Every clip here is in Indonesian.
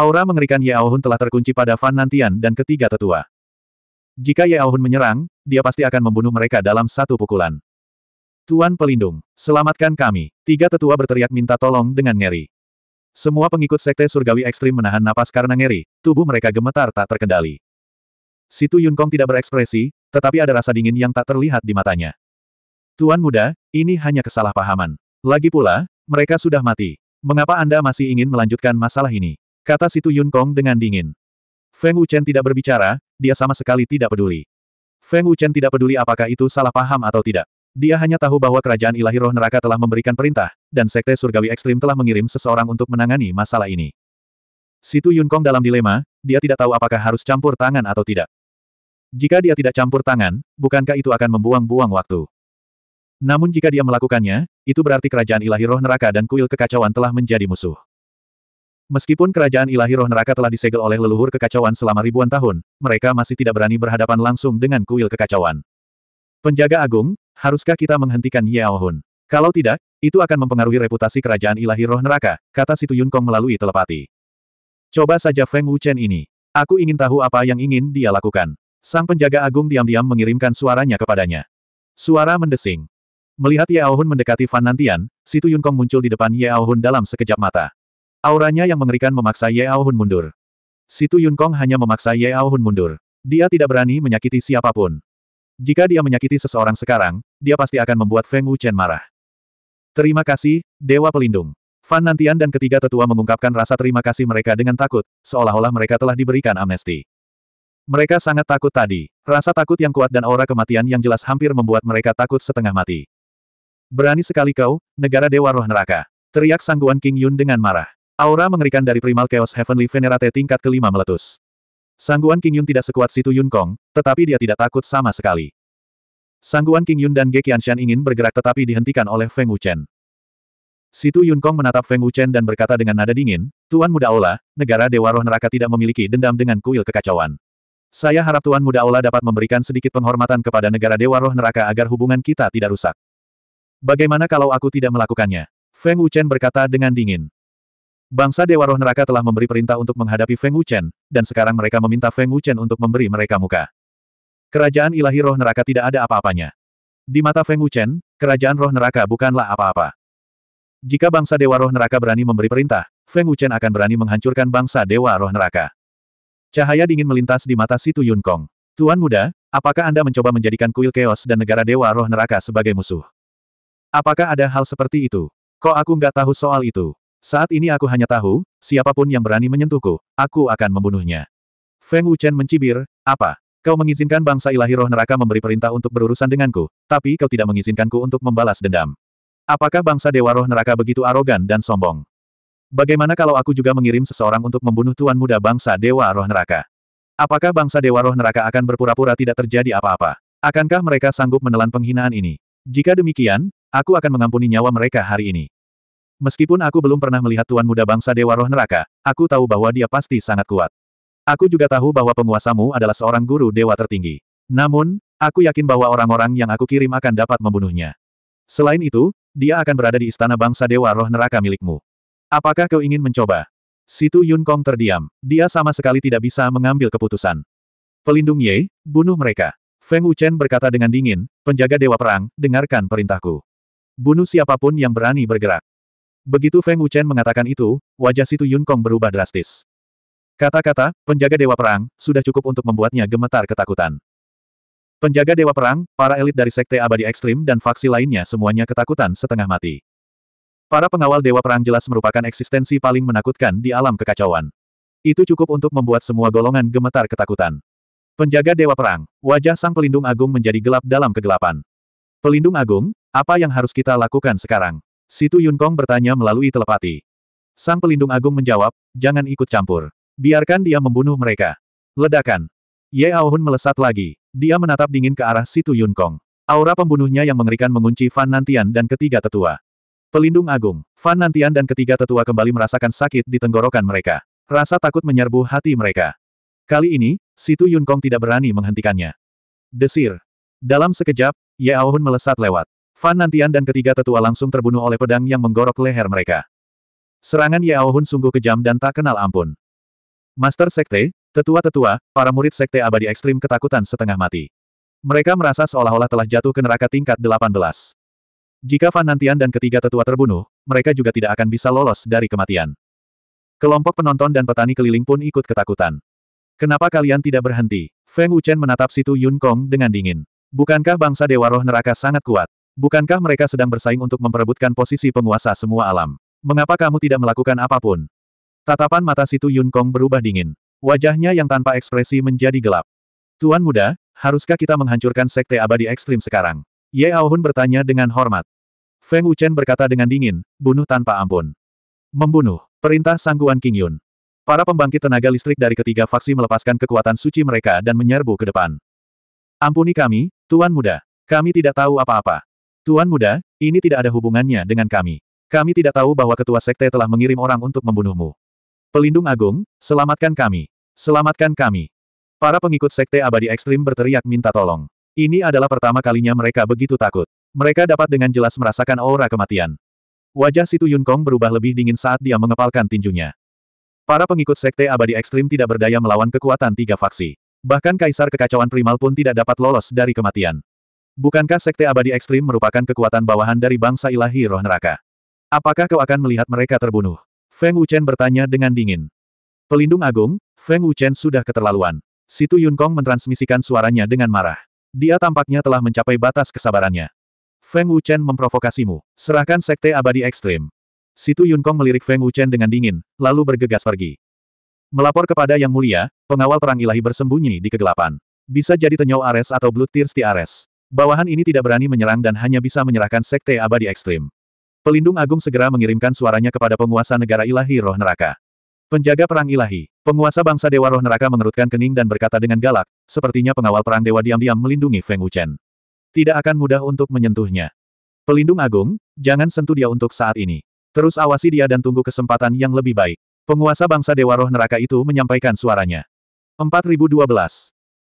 Aura mengerikan Ye Aohun telah terkunci pada Fan Nantian dan ketiga tetua. Jika Ye Aohun menyerang, dia pasti akan membunuh mereka dalam satu pukulan. Tuan Pelindung, selamatkan kami. Tiga tetua berteriak minta tolong dengan ngeri. Semua pengikut sekte surgawi ekstrim menahan napas karena ngeri, tubuh mereka gemetar tak terkendali. Situ Yun Kong tidak berekspresi, tetapi ada rasa dingin yang tak terlihat di matanya. Tuan muda, ini hanya kesalahpahaman. Lagi pula, mereka sudah mati. Mengapa Anda masih ingin melanjutkan masalah ini? Kata Situ Yun Kong dengan dingin. Feng Wuchen tidak berbicara, dia sama sekali tidak peduli. Feng Wuchen tidak peduli apakah itu salah paham atau tidak. Dia hanya tahu bahwa kerajaan ilahi roh neraka telah memberikan perintah, dan sekte surgawi ekstrim telah mengirim seseorang untuk menangani masalah ini. Situ Yun Kong dalam dilema, dia tidak tahu apakah harus campur tangan atau tidak. Jika dia tidak campur tangan, bukankah itu akan membuang-buang waktu? Namun jika dia melakukannya, itu berarti kerajaan ilahi roh neraka dan kuil kekacauan telah menjadi musuh. Meskipun kerajaan ilahi roh neraka telah disegel oleh leluhur kekacauan selama ribuan tahun, mereka masih tidak berani berhadapan langsung dengan kuil kekacauan. Penjaga agung, haruskah kita menghentikan Yao Hun? Kalau tidak, itu akan mempengaruhi reputasi kerajaan ilahi roh neraka, kata Situ Yun Kong melalui telepati. Coba saja Feng Wuchen ini. Aku ingin tahu apa yang ingin dia lakukan. Sang penjaga agung diam-diam mengirimkan suaranya kepadanya. Suara mendesing. Melihat Yao Hun mendekati Fan Nantian, Situ Yun Kong muncul di depan Yao Hun dalam sekejap mata. Auranya yang mengerikan memaksa Ye Aohun mundur. Situ Yun Kong hanya memaksa Ye Aohun mundur. Dia tidak berani menyakiti siapapun. Jika dia menyakiti seseorang sekarang, dia pasti akan membuat Feng Wu Chen marah. Terima kasih, Dewa Pelindung. Fan Nantian dan ketiga tetua mengungkapkan rasa terima kasih mereka dengan takut, seolah-olah mereka telah diberikan amnesti. Mereka sangat takut tadi. Rasa takut yang kuat dan aura kematian yang jelas hampir membuat mereka takut setengah mati. Berani sekali kau, negara Dewa Roh Neraka. Teriak Sangguan King Yun dengan marah. Aura mengerikan dari Primal Chaos Heavenly Venerate tingkat kelima meletus. Sangguan King Yun tidak sekuat situ Yun Kong, tetapi dia tidak takut sama sekali. Sangguan King Yun dan Ge Qianshan ingin bergerak tetapi dihentikan oleh Feng Wuchen. Situ Yun Kong menatap Feng Wuchen dan berkata dengan nada dingin, Tuan Muda Aula, negara Dewa Roh Neraka tidak memiliki dendam dengan kuil kekacauan. Saya harap Tuan Muda Aula dapat memberikan sedikit penghormatan kepada negara Dewa Roh Neraka agar hubungan kita tidak rusak. Bagaimana kalau aku tidak melakukannya? Feng Wuchen berkata dengan dingin. Bangsa Dewa Roh Neraka telah memberi perintah untuk menghadapi Feng Wuchen, dan sekarang mereka meminta Feng Wuchen untuk memberi mereka muka. Kerajaan ilahi roh neraka tidak ada apa-apanya. Di mata Feng Wuchen, kerajaan roh neraka bukanlah apa-apa. Jika bangsa Dewa Roh Neraka berani memberi perintah, Feng Wuchen akan berani menghancurkan bangsa Dewa Roh Neraka. Cahaya dingin melintas di mata Situ Yun Kong. Tuan muda, apakah Anda mencoba menjadikan kuil keos dan negara Dewa Roh Neraka sebagai musuh? Apakah ada hal seperti itu? Kok aku nggak tahu soal itu? Saat ini aku hanya tahu, siapapun yang berani menyentuhku, aku akan membunuhnya. Feng Wuchen mencibir, apa? Kau mengizinkan bangsa ilahi roh neraka memberi perintah untuk berurusan denganku, tapi kau tidak mengizinkanku untuk membalas dendam. Apakah bangsa dewa roh neraka begitu arogan dan sombong? Bagaimana kalau aku juga mengirim seseorang untuk membunuh tuan muda bangsa dewa roh neraka? Apakah bangsa dewa roh neraka akan berpura-pura tidak terjadi apa-apa? Akankah mereka sanggup menelan penghinaan ini? Jika demikian, aku akan mengampuni nyawa mereka hari ini. Meskipun aku belum pernah melihat Tuan Muda Bangsa Dewa Roh Neraka, aku tahu bahwa dia pasti sangat kuat. Aku juga tahu bahwa penguasamu adalah seorang guru dewa tertinggi. Namun, aku yakin bahwa orang-orang yang aku kirim akan dapat membunuhnya. Selain itu, dia akan berada di istana bangsa Dewa Roh Neraka milikmu. Apakah kau ingin mencoba? Situ Yun Kong terdiam. Dia sama sekali tidak bisa mengambil keputusan. Pelindung Ye, bunuh mereka. Feng Wuchen berkata dengan dingin, penjaga Dewa Perang, dengarkan perintahku. Bunuh siapapun yang berani bergerak. Begitu Feng Wuchen mengatakan itu, wajah Situ Yun Kong berubah drastis. Kata-kata, penjaga Dewa Perang, sudah cukup untuk membuatnya gemetar ketakutan. Penjaga Dewa Perang, para elit dari Sekte Abadi Ekstrim dan faksi lainnya semuanya ketakutan setengah mati. Para pengawal Dewa Perang jelas merupakan eksistensi paling menakutkan di alam kekacauan. Itu cukup untuk membuat semua golongan gemetar ketakutan. Penjaga Dewa Perang, wajah sang pelindung agung menjadi gelap dalam kegelapan. Pelindung agung, apa yang harus kita lakukan sekarang? Situ Yun Kong bertanya melalui telepati. Sang pelindung agung menjawab, jangan ikut campur. Biarkan dia membunuh mereka. Ledakan. Ye Aohun melesat lagi. Dia menatap dingin ke arah Situ Yun Kong. Aura pembunuhnya yang mengerikan mengunci Fan Nantian dan ketiga tetua. Pelindung agung, Fan Nantian dan ketiga tetua kembali merasakan sakit di tenggorokan mereka. Rasa takut menyerbu hati mereka. Kali ini, Situ Yun Kong tidak berani menghentikannya. Desir. Dalam sekejap, Ye Aohun melesat lewat. Fan Nantian dan ketiga tetua langsung terbunuh oleh pedang yang menggorok leher mereka. Serangan Yao Hun sungguh kejam dan tak kenal ampun. Master Sekte, tetua-tetua, para murid Sekte Abadi Ekstrim ketakutan setengah mati. Mereka merasa seolah-olah telah jatuh ke neraka tingkat 18. Jika Fan Nantian dan ketiga tetua terbunuh, mereka juga tidak akan bisa lolos dari kematian. Kelompok penonton dan petani keliling pun ikut ketakutan. Kenapa kalian tidak berhenti? Feng Wuchen menatap situ Yun Kong dengan dingin. Bukankah bangsa Dewa Roh Neraka sangat kuat? Bukankah mereka sedang bersaing untuk memperebutkan posisi penguasa semua alam? Mengapa kamu tidak melakukan apapun? Tatapan mata situ Yun Kong berubah dingin. Wajahnya yang tanpa ekspresi menjadi gelap. Tuan muda, haruskah kita menghancurkan sekte abadi ekstrim sekarang? Ye Aohun bertanya dengan hormat. Feng Wuchen berkata dengan dingin, bunuh tanpa ampun. Membunuh, perintah sangguan King Yun. Para pembangkit tenaga listrik dari ketiga faksi melepaskan kekuatan suci mereka dan menyerbu ke depan. Ampuni kami, Tuan Muda. Kami tidak tahu apa-apa. Tuan muda, ini tidak ada hubungannya dengan kami. Kami tidak tahu bahwa ketua sekte telah mengirim orang untuk membunuhmu. Pelindung agung, selamatkan kami. Selamatkan kami. Para pengikut sekte abadi ekstrim berteriak minta tolong. Ini adalah pertama kalinya mereka begitu takut. Mereka dapat dengan jelas merasakan aura kematian. Wajah Situ Yun Kong berubah lebih dingin saat dia mengepalkan tinjunya. Para pengikut sekte abadi ekstrim tidak berdaya melawan kekuatan tiga faksi. Bahkan kaisar kekacauan primal pun tidak dapat lolos dari kematian. Bukankah Sekte Abadi Ekstrim merupakan kekuatan bawahan dari bangsa ilahi roh neraka? Apakah kau akan melihat mereka terbunuh? Feng Wuchen bertanya dengan dingin. Pelindung Agung, Feng Wuchen sudah keterlaluan. Situ Yun Kong mentransmisikan suaranya dengan marah. Dia tampaknya telah mencapai batas kesabarannya. Feng Wuchen memprovokasimu. Serahkan Sekte Abadi Ekstrim. Situ Yun Kong melirik Feng Wuchen dengan dingin, lalu bergegas pergi. Melapor kepada Yang Mulia, pengawal perang ilahi bersembunyi di kegelapan. Bisa jadi Tenyau Ares atau Blood Tears Ares. Bawahan ini tidak berani menyerang dan hanya bisa menyerahkan sekte abadi ekstrim. Pelindung agung segera mengirimkan suaranya kepada penguasa negara ilahi roh neraka. Penjaga perang ilahi, penguasa bangsa dewa roh neraka mengerutkan kening dan berkata dengan galak, sepertinya pengawal perang dewa diam-diam melindungi Feng Wuchen. Tidak akan mudah untuk menyentuhnya. Pelindung agung, jangan sentuh dia untuk saat ini. Terus awasi dia dan tunggu kesempatan yang lebih baik. Penguasa bangsa dewa roh neraka itu menyampaikan suaranya. 4012.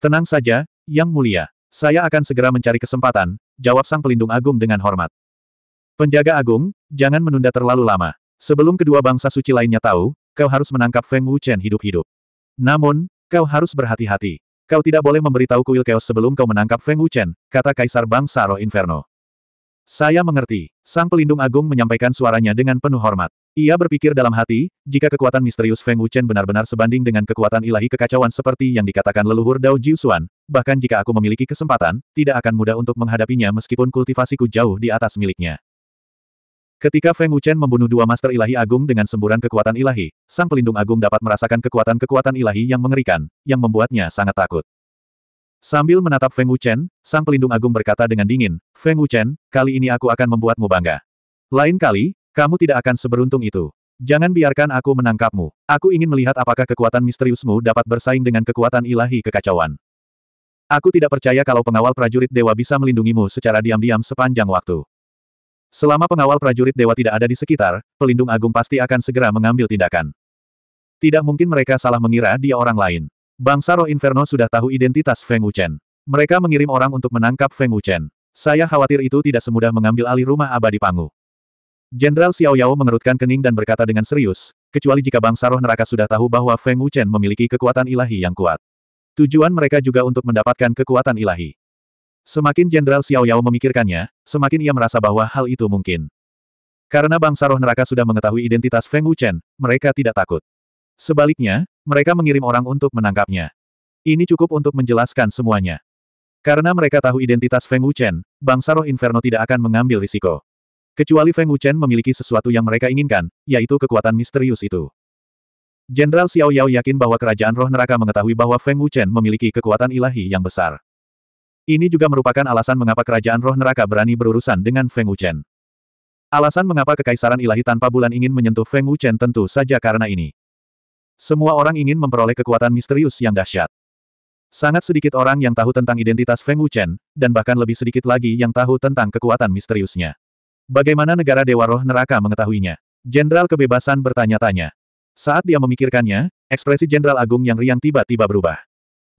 Tenang saja, Yang Mulia. Saya akan segera mencari kesempatan, jawab sang pelindung agung dengan hormat. Penjaga agung, jangan menunda terlalu lama. Sebelum kedua bangsa suci lainnya tahu, kau harus menangkap Feng Wuchen hidup-hidup. Namun, kau harus berhati-hati. Kau tidak boleh memberitahu kuil keos sebelum kau menangkap Feng Wuchen, kata Kaisar Bangsa Roh Inferno. Saya mengerti. Sang pelindung agung menyampaikan suaranya dengan penuh hormat. Ia berpikir dalam hati, jika kekuatan misterius Feng Wuchen benar-benar sebanding dengan kekuatan ilahi kekacauan seperti yang dikatakan leluhur Dao Jiusuan, bahkan jika aku memiliki kesempatan, tidak akan mudah untuk menghadapinya meskipun kultivasiku jauh di atas miliknya. Ketika Feng Wuchen membunuh dua master ilahi agung dengan semburan kekuatan ilahi, sang pelindung agung dapat merasakan kekuatan-kekuatan ilahi yang mengerikan, yang membuatnya sangat takut. Sambil menatap Feng Wuchen, sang pelindung agung berkata dengan dingin, Feng Wuchen, kali ini aku akan membuatmu bangga. Lain kali, kamu tidak akan seberuntung itu. Jangan biarkan aku menangkapmu. Aku ingin melihat apakah kekuatan misteriusmu dapat bersaing dengan kekuatan ilahi kekacauan. Aku tidak percaya kalau pengawal prajurit dewa bisa melindungimu secara diam-diam sepanjang waktu. Selama pengawal prajurit dewa tidak ada di sekitar, pelindung agung pasti akan segera mengambil tindakan. Tidak mungkin mereka salah mengira dia orang lain. Bangsa roh Inferno sudah tahu identitas Feng Wuchen. Mereka mengirim orang untuk menangkap Feng Wuchen. Saya khawatir itu tidak semudah mengambil alih rumah abadi Pangu. Jenderal Xiao Yao mengerutkan kening dan berkata dengan serius, kecuali jika bangsa roh neraka sudah tahu bahwa Feng Wuchen memiliki kekuatan ilahi yang kuat. Tujuan mereka juga untuk mendapatkan kekuatan ilahi. Semakin Jenderal Xiao Yao memikirkannya, semakin ia merasa bahwa hal itu mungkin. Karena bangsa roh neraka sudah mengetahui identitas Feng Wuchen, mereka tidak takut. Sebaliknya, mereka mengirim orang untuk menangkapnya. Ini cukup untuk menjelaskan semuanya. Karena mereka tahu identitas Feng Wuchen, bangsa roh Inferno tidak akan mengambil risiko. Kecuali Feng Wuchen memiliki sesuatu yang mereka inginkan, yaitu kekuatan misterius itu. Jenderal Xiao Yao yakin bahwa kerajaan roh neraka mengetahui bahwa Feng Wuchen memiliki kekuatan ilahi yang besar. Ini juga merupakan alasan mengapa kerajaan roh neraka berani berurusan dengan Feng Wuchen. Alasan mengapa kekaisaran ilahi tanpa bulan ingin menyentuh Feng Wuchen tentu saja karena ini. Semua orang ingin memperoleh kekuatan misterius yang dahsyat. Sangat sedikit orang yang tahu tentang identitas Feng Wuchen, dan bahkan lebih sedikit lagi yang tahu tentang kekuatan misteriusnya. Bagaimana negara Dewa Roh Neraka mengetahuinya? Jenderal Kebebasan bertanya-tanya. Saat dia memikirkannya, ekspresi Jenderal Agung yang riang tiba-tiba berubah.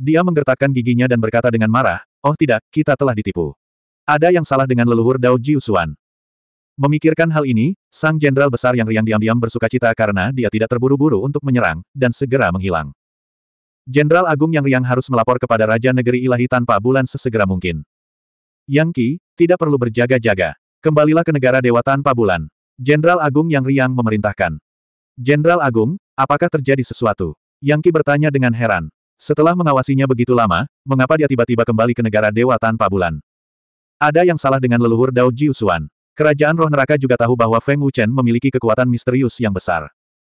Dia menggertakkan giginya dan berkata dengan marah, Oh tidak, kita telah ditipu. Ada yang salah dengan leluhur Dao Jiusuan. Memikirkan hal ini, sang jenderal besar yang riang diam-diam bersuka cita karena dia tidak terburu-buru untuk menyerang, dan segera menghilang. Jenderal Agung yang riang harus melapor kepada Raja Negeri Ilahi tanpa bulan sesegera mungkin. Yang Qi, tidak perlu berjaga-jaga. Kembalilah ke negara dewa tanpa bulan. Jenderal Agung yang riang memerintahkan. Jenderal Agung, apakah terjadi sesuatu? Yang Ki bertanya dengan heran. Setelah mengawasinya begitu lama, mengapa dia tiba-tiba kembali ke negara dewa tanpa bulan? Ada yang salah dengan leluhur Dao Jiusuan. Kerajaan roh neraka juga tahu bahwa Feng Wuchen memiliki kekuatan misterius yang besar.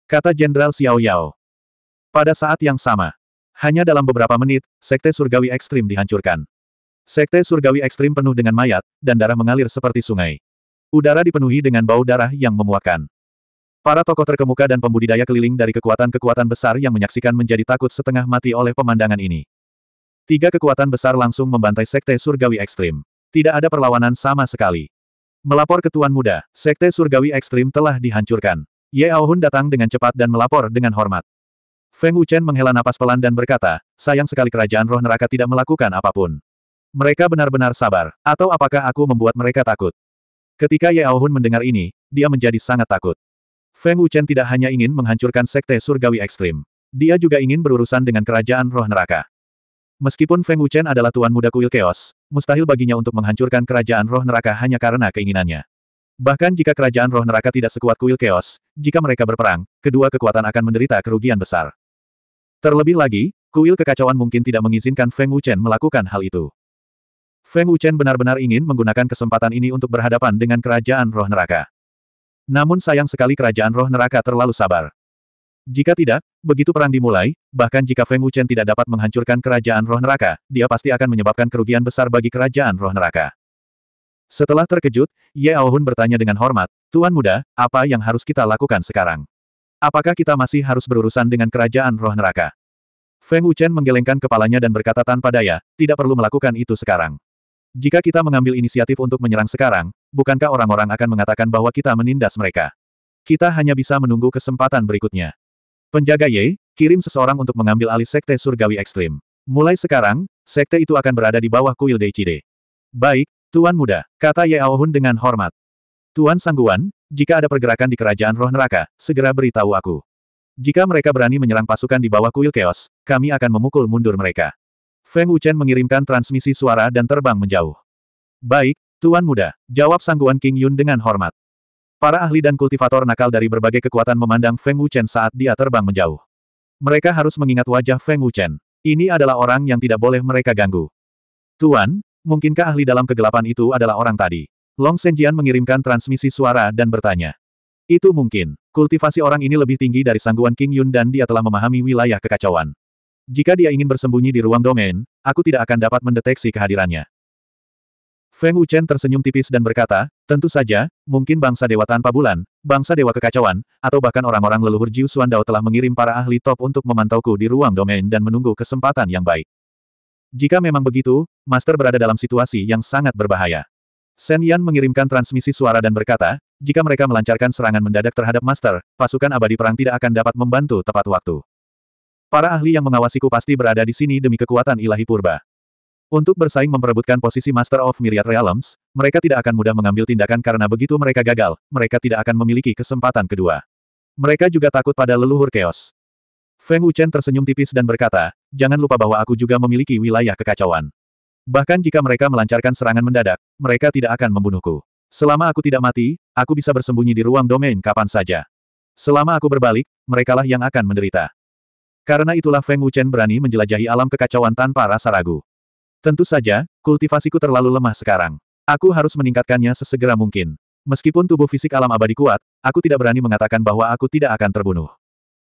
Kata Jenderal Xiao Yao. Pada saat yang sama, hanya dalam beberapa menit, Sekte Surgawi Ekstrim dihancurkan. Sekte Surgawi Ekstrim penuh dengan mayat, dan darah mengalir seperti sungai. Udara dipenuhi dengan bau darah yang memuakkan. Para tokoh terkemuka dan pembudidaya keliling dari kekuatan-kekuatan besar yang menyaksikan menjadi takut setengah mati oleh pemandangan ini. Tiga kekuatan besar langsung membantai Sekte Surgawi Ekstrim. Tidak ada perlawanan sama sekali. Melapor ke Tuan Muda, Sekte Surgawi Ekstrim telah dihancurkan. Ye Aohun datang dengan cepat dan melapor dengan hormat. Feng Wuchen menghela napas pelan dan berkata, sayang sekali kerajaan roh neraka tidak melakukan apapun. Mereka benar-benar sabar, atau apakah aku membuat mereka takut? Ketika Ye Aohun mendengar ini, dia menjadi sangat takut. Feng Wuchen tidak hanya ingin menghancurkan sekte surgawi ekstrim. Dia juga ingin berurusan dengan kerajaan roh neraka. Meskipun Feng Wuchen adalah tuan muda kuil keos, mustahil baginya untuk menghancurkan kerajaan roh neraka hanya karena keinginannya. Bahkan jika kerajaan roh neraka tidak sekuat kuil keos, jika mereka berperang, kedua kekuatan akan menderita kerugian besar. Terlebih lagi, kuil kekacauan mungkin tidak mengizinkan Feng Wuchen melakukan hal itu. Feng Wuchen benar-benar ingin menggunakan kesempatan ini untuk berhadapan dengan kerajaan roh neraka. Namun sayang sekali kerajaan roh neraka terlalu sabar. Jika tidak, begitu perang dimulai, bahkan jika Feng Wuchen tidak dapat menghancurkan kerajaan roh neraka, dia pasti akan menyebabkan kerugian besar bagi kerajaan roh neraka. Setelah terkejut, Ye Aohun bertanya dengan hormat, Tuan Muda, apa yang harus kita lakukan sekarang? Apakah kita masih harus berurusan dengan kerajaan roh neraka? Feng Wuchen menggelengkan kepalanya dan berkata tanpa daya, tidak perlu melakukan itu sekarang. Jika kita mengambil inisiatif untuk menyerang sekarang, bukankah orang-orang akan mengatakan bahwa kita menindas mereka? Kita hanya bisa menunggu kesempatan berikutnya. Penjaga Ye, kirim seseorang untuk mengambil alih sekte surgawi ekstrim. Mulai sekarang, sekte itu akan berada di bawah kuil Deichide. Baik, Tuan Muda, kata Ye Aohun dengan hormat. Tuan Sangguan, jika ada pergerakan di kerajaan roh neraka, segera beritahu aku. Jika mereka berani menyerang pasukan di bawah kuil chaos, kami akan memukul mundur mereka. Feng Wuchen mengirimkan transmisi suara dan terbang menjauh. Baik, Tuan Muda, jawab Sangguan King Yun dengan hormat. Para ahli dan kultivator nakal dari berbagai kekuatan memandang Feng Wuchen saat dia terbang menjauh. Mereka harus mengingat wajah Feng Wuchen. Ini adalah orang yang tidak boleh mereka ganggu. Tuan, mungkinkah ahli dalam kegelapan itu adalah orang tadi? Long Senjian mengirimkan transmisi suara dan bertanya. Itu mungkin. Kultivasi orang ini lebih tinggi dari sangguan King Yun dan dia telah memahami wilayah kekacauan. Jika dia ingin bersembunyi di ruang domain, aku tidak akan dapat mendeteksi kehadirannya. Feng Wuchen tersenyum tipis dan berkata, tentu saja, mungkin bangsa dewa tanpa bulan, bangsa dewa kekacauan, atau bahkan orang-orang leluhur Jiu Xuan Dao telah mengirim para ahli top untuk memantauku di ruang domain dan menunggu kesempatan yang baik. Jika memang begitu, Master berada dalam situasi yang sangat berbahaya. Shen Yan mengirimkan transmisi suara dan berkata, jika mereka melancarkan serangan mendadak terhadap Master, pasukan abadi perang tidak akan dapat membantu tepat waktu. Para ahli yang mengawasiku pasti berada di sini demi kekuatan ilahi purba. Untuk bersaing memperebutkan posisi Master of Myriad Realms, mereka tidak akan mudah mengambil tindakan karena begitu mereka gagal, mereka tidak akan memiliki kesempatan kedua. Mereka juga takut pada leluhur chaos. Feng Wuchen tersenyum tipis dan berkata, jangan lupa bahwa aku juga memiliki wilayah kekacauan. Bahkan jika mereka melancarkan serangan mendadak, mereka tidak akan membunuhku. Selama aku tidak mati, aku bisa bersembunyi di ruang domain kapan saja. Selama aku berbalik, merekalah yang akan menderita. Karena itulah Feng Wuchen berani menjelajahi alam kekacauan tanpa rasa ragu. Tentu saja, kultivasiku terlalu lemah sekarang. Aku harus meningkatkannya sesegera mungkin. Meskipun tubuh fisik alam abadi kuat, aku tidak berani mengatakan bahwa aku tidak akan terbunuh.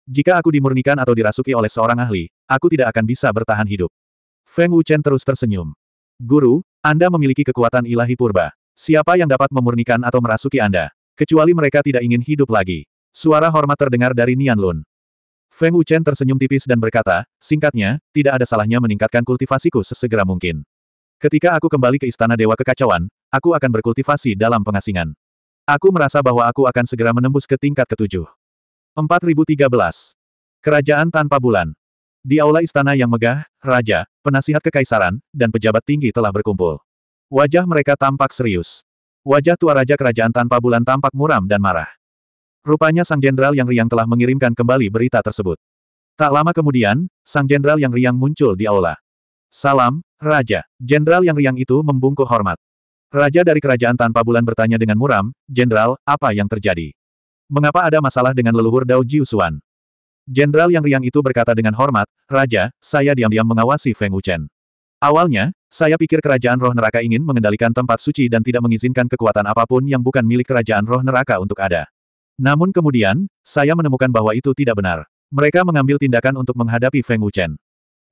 Jika aku dimurnikan atau dirasuki oleh seorang ahli, aku tidak akan bisa bertahan hidup. Feng Wuchen terus tersenyum. Guru, Anda memiliki kekuatan ilahi purba. Siapa yang dapat memurnikan atau merasuki Anda? Kecuali mereka tidak ingin hidup lagi. Suara hormat terdengar dari Nian Lun. Feng Wuchen tersenyum tipis dan berkata, singkatnya, tidak ada salahnya meningkatkan kultivasiku sesegera mungkin. Ketika aku kembali ke Istana Dewa Kekacauan, aku akan berkultivasi dalam pengasingan. Aku merasa bahwa aku akan segera menembus ke tingkat ketujuh. 4013. Kerajaan Tanpa Bulan Di aula istana yang megah, raja, penasihat kekaisaran, dan pejabat tinggi telah berkumpul. Wajah mereka tampak serius. Wajah tua raja kerajaan tanpa bulan tampak muram dan marah. Rupanya sang jenderal yang riang telah mengirimkan kembali berita tersebut. Tak lama kemudian, sang jenderal yang riang muncul di aula. Salam, Raja. Jenderal yang riang itu membungkuk hormat. Raja dari kerajaan tanpa bulan bertanya dengan muram, Jenderal, apa yang terjadi? Mengapa ada masalah dengan leluhur Dao Jiusuan? Jenderal yang riang itu berkata dengan hormat, Raja, saya diam-diam mengawasi Feng Wuchen. Awalnya, saya pikir kerajaan roh neraka ingin mengendalikan tempat suci dan tidak mengizinkan kekuatan apapun yang bukan milik kerajaan roh neraka untuk ada. Namun kemudian, saya menemukan bahwa itu tidak benar. Mereka mengambil tindakan untuk menghadapi Feng Wuchen.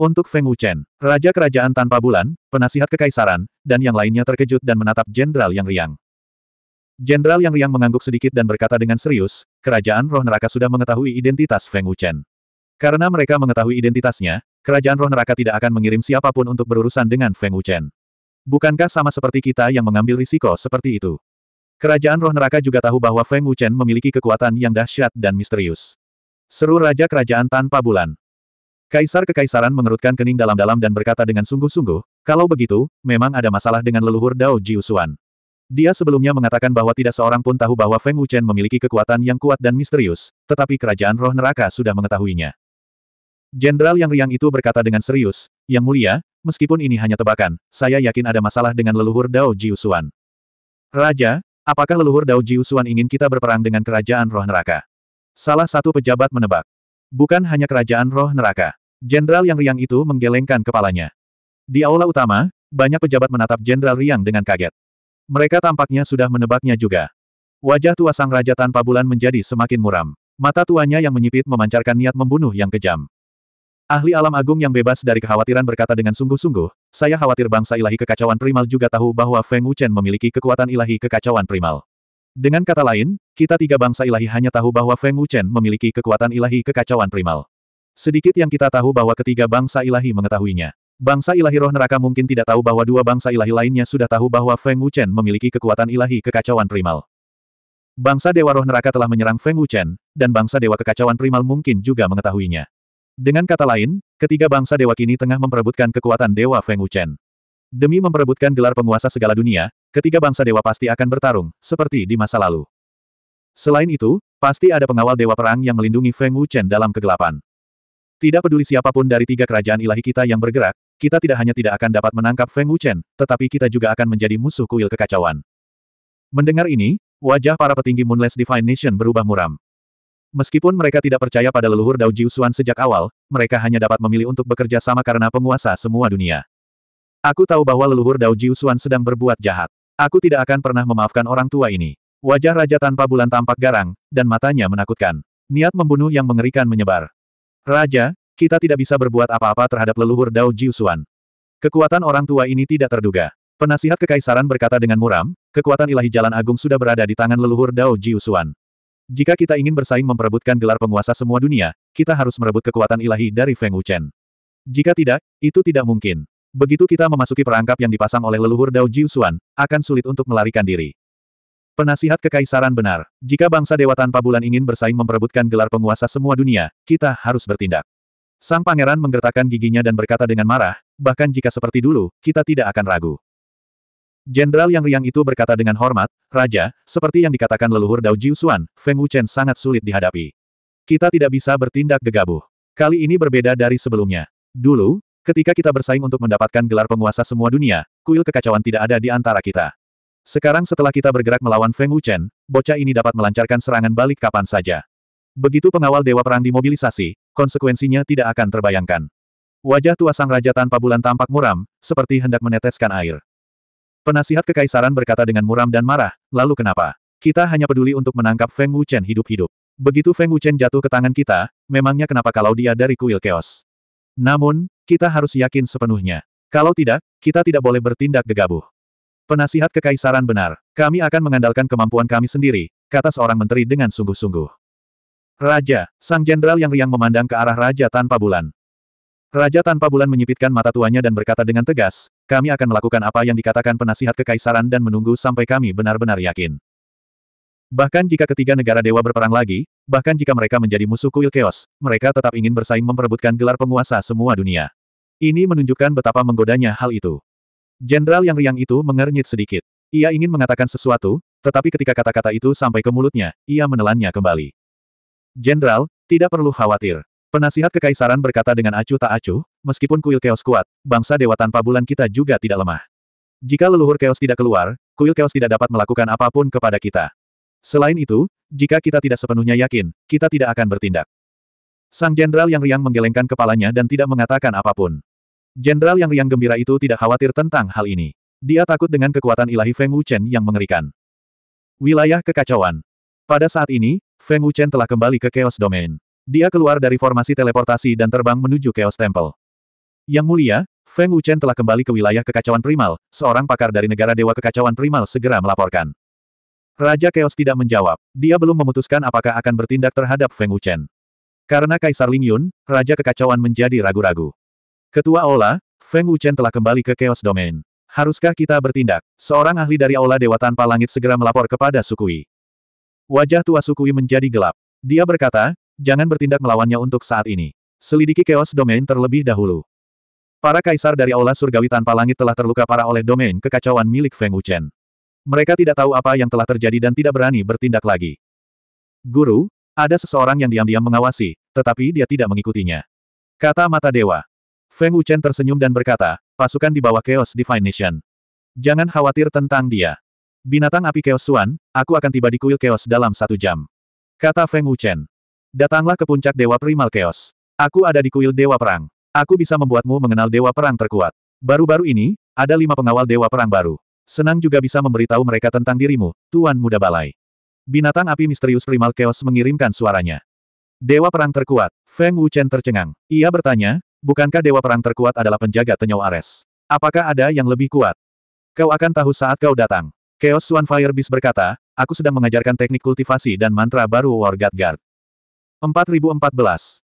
Untuk Feng Wuchen, Raja Kerajaan Tanpa Bulan, Penasihat Kekaisaran, dan yang lainnya terkejut dan menatap Jenderal Yang Riang. Jenderal Yang Riang mengangguk sedikit dan berkata dengan serius, Kerajaan Roh Neraka sudah mengetahui identitas Feng Wuchen. Karena mereka mengetahui identitasnya, Kerajaan Roh Neraka tidak akan mengirim siapapun untuk berurusan dengan Feng Wuchen. Bukankah sama seperti kita yang mengambil risiko seperti itu? Kerajaan roh neraka juga tahu bahwa Feng Wuchen memiliki kekuatan yang dahsyat dan misterius. Seru Raja Kerajaan tanpa bulan. Kaisar Kekaisaran mengerutkan kening dalam-dalam dan berkata dengan sungguh-sungguh, kalau begitu, memang ada masalah dengan leluhur Dao Jiusuan. Dia sebelumnya mengatakan bahwa tidak seorang pun tahu bahwa Feng Wuchen memiliki kekuatan yang kuat dan misterius, tetapi kerajaan roh neraka sudah mengetahuinya. Jenderal yang riang itu berkata dengan serius, Yang mulia, meskipun ini hanya tebakan, saya yakin ada masalah dengan leluhur Dao Jiusuan. Raja, Apakah leluhur Dao Jiusuan ingin kita berperang dengan kerajaan roh neraka? Salah satu pejabat menebak. Bukan hanya kerajaan roh neraka. Jenderal yang riang itu menggelengkan kepalanya. Di aula utama, banyak pejabat menatap Jenderal Riang dengan kaget. Mereka tampaknya sudah menebaknya juga. Wajah tua sang raja tanpa bulan menjadi semakin muram. Mata tuanya yang menyipit memancarkan niat membunuh yang kejam. Ahli alam agung yang bebas dari kekhawatiran berkata dengan sungguh-sungguh, saya khawatir bangsa ilahi kekacauan primal juga tahu bahwa Feng Wuchen memiliki kekuatan ilahi kekacauan primal. Dengan kata lain, kita tiga bangsa ilahi hanya tahu bahwa Feng Wuchen memiliki kekuatan ilahi kekacauan primal. Sedikit yang kita tahu bahwa ketiga bangsa ilahi mengetahuinya. Bangsa ilahi roh neraka mungkin tidak tahu bahwa dua bangsa ilahi lainnya sudah tahu bahwa Feng Wuchen memiliki kekuatan ilahi kekacauan primal. Bangsa dewa roh neraka telah menyerang Feng Wuchen, dan bangsa dewa kekacauan primal mungkin juga mengetahuinya. Dengan kata lain, ketiga bangsa dewa kini tengah memperebutkan kekuatan dewa Feng Wuchen. Demi memperebutkan gelar penguasa segala dunia, ketiga bangsa dewa pasti akan bertarung, seperti di masa lalu. Selain itu, pasti ada pengawal dewa perang yang melindungi Feng Wuchen dalam kegelapan. Tidak peduli siapapun dari tiga kerajaan ilahi kita yang bergerak, kita tidak hanya tidak akan dapat menangkap Feng Wuchen, tetapi kita juga akan menjadi musuh kuil kekacauan. Mendengar ini, wajah para petinggi Moonless Divine Nation berubah muram. Meskipun mereka tidak percaya pada leluhur Dao Jiusuan sejak awal, mereka hanya dapat memilih untuk bekerja sama karena penguasa semua dunia. Aku tahu bahwa leluhur Dao Jiusuan sedang berbuat jahat. Aku tidak akan pernah memaafkan orang tua ini. Wajah raja tanpa bulan tampak garang, dan matanya menakutkan. Niat membunuh yang mengerikan menyebar. Raja, kita tidak bisa berbuat apa-apa terhadap leluhur Dao Jiusuan. Kekuatan orang tua ini tidak terduga. Penasihat kekaisaran berkata dengan muram, kekuatan ilahi jalan agung sudah berada di tangan leluhur Dao Jiusuan. Jika kita ingin bersaing memperebutkan gelar penguasa semua dunia, kita harus merebut kekuatan ilahi dari Feng Wuchen. Jika tidak, itu tidak mungkin. Begitu kita memasuki perangkap yang dipasang oleh leluhur Dao Jiusuan, akan sulit untuk melarikan diri. Penasihat kekaisaran benar, jika bangsa dewa tanpa bulan ingin bersaing memperebutkan gelar penguasa semua dunia, kita harus bertindak. Sang pangeran menggertakkan giginya dan berkata dengan marah, bahkan jika seperti dulu, kita tidak akan ragu. Jenderal yang riang itu berkata dengan hormat, Raja, seperti yang dikatakan leluhur Dao Jiusuan, Feng Wuchen sangat sulit dihadapi. Kita tidak bisa bertindak gegabah. Kali ini berbeda dari sebelumnya. Dulu, ketika kita bersaing untuk mendapatkan gelar penguasa semua dunia, kuil kekacauan tidak ada di antara kita. Sekarang setelah kita bergerak melawan Feng Wuchen, bocah ini dapat melancarkan serangan balik kapan saja. Begitu pengawal Dewa Perang dimobilisasi, konsekuensinya tidak akan terbayangkan. Wajah tua sang raja tanpa bulan tampak muram, seperti hendak meneteskan air. Penasihat kekaisaran berkata dengan muram dan marah, lalu kenapa? Kita hanya peduli untuk menangkap Feng Wuchen hidup-hidup. Begitu Feng Wuchen jatuh ke tangan kita, memangnya kenapa kalau dia dari kuil keos? Namun, kita harus yakin sepenuhnya. Kalau tidak, kita tidak boleh bertindak gegabah. Penasihat kekaisaran benar. Kami akan mengandalkan kemampuan kami sendiri, kata seorang menteri dengan sungguh-sungguh. Raja, sang jenderal yang riang memandang ke arah raja tanpa bulan. Raja tanpa bulan menyipitkan mata tuanya dan berkata dengan tegas, kami akan melakukan apa yang dikatakan penasihat kekaisaran dan menunggu sampai kami benar-benar yakin. Bahkan jika ketiga negara dewa berperang lagi, bahkan jika mereka menjadi musuh kuil keos, mereka tetap ingin bersaing memperebutkan gelar penguasa semua dunia. Ini menunjukkan betapa menggodanya hal itu. Jenderal yang riang itu mengernyit sedikit. Ia ingin mengatakan sesuatu, tetapi ketika kata-kata itu sampai ke mulutnya, ia menelannya kembali. Jenderal, tidak perlu khawatir. Penasihat kekaisaran berkata dengan acuh tak acuh, Meskipun kuil keos kuat, bangsa dewa tanpa bulan kita juga tidak lemah. Jika leluhur keos tidak keluar, kuil keos tidak dapat melakukan apapun kepada kita. Selain itu, jika kita tidak sepenuhnya yakin, kita tidak akan bertindak. Sang jenderal yang riang menggelengkan kepalanya dan tidak mengatakan apapun. Jenderal yang riang gembira itu tidak khawatir tentang hal ini. Dia takut dengan kekuatan ilahi Feng Wuchen yang mengerikan. Wilayah kekacauan. Pada saat ini, Feng Wuchen telah kembali ke Chaos Domain. Dia keluar dari formasi teleportasi dan terbang menuju Chaos Temple. Yang mulia, Feng Wuchen telah kembali ke wilayah kekacauan primal, seorang pakar dari negara dewa kekacauan primal segera melaporkan. Raja Chaos tidak menjawab, dia belum memutuskan apakah akan bertindak terhadap Feng Wuchen. Karena Kaisar Ling Yun, Raja Kekacauan menjadi ragu-ragu. Ketua Aula, Feng Wuchen telah kembali ke Chaos Domain. Haruskah kita bertindak? Seorang ahli dari Aula Dewa Tanpa Langit segera melapor kepada Sukui. Wajah tua Sukui menjadi gelap. Dia berkata, jangan bertindak melawannya untuk saat ini. Selidiki Chaos Domain terlebih dahulu. Para kaisar dari aula surgawi tanpa langit telah terluka parah oleh domain kekacauan milik Feng Wuchen. Mereka tidak tahu apa yang telah terjadi dan tidak berani bertindak lagi. Guru, ada seseorang yang diam-diam mengawasi, tetapi dia tidak mengikutinya. Kata mata dewa. Feng Wuchen tersenyum dan berkata, pasukan di bawah Chaos Divine Nation. Jangan khawatir tentang dia. Binatang api Chaos Suan, aku akan tiba di kuil Chaos dalam satu jam. Kata Feng Wuchen. Datanglah ke puncak Dewa Primal Chaos. Aku ada di kuil Dewa Perang. Aku bisa membuatmu mengenal Dewa Perang terkuat. Baru-baru ini, ada lima pengawal Dewa Perang baru. Senang juga bisa memberitahu mereka tentang dirimu, Tuan Muda Balai. Binatang api misterius Primal Chaos mengirimkan suaranya. Dewa Perang terkuat, Feng Wuchen tercengang. Ia bertanya, bukankah Dewa Perang terkuat adalah penjaga Tenyau Ares? Apakah ada yang lebih kuat? Kau akan tahu saat kau datang. Chaos Swan Fire Beast berkata, aku sedang mengajarkan teknik kultivasi dan mantra baru War God Guard. 4014.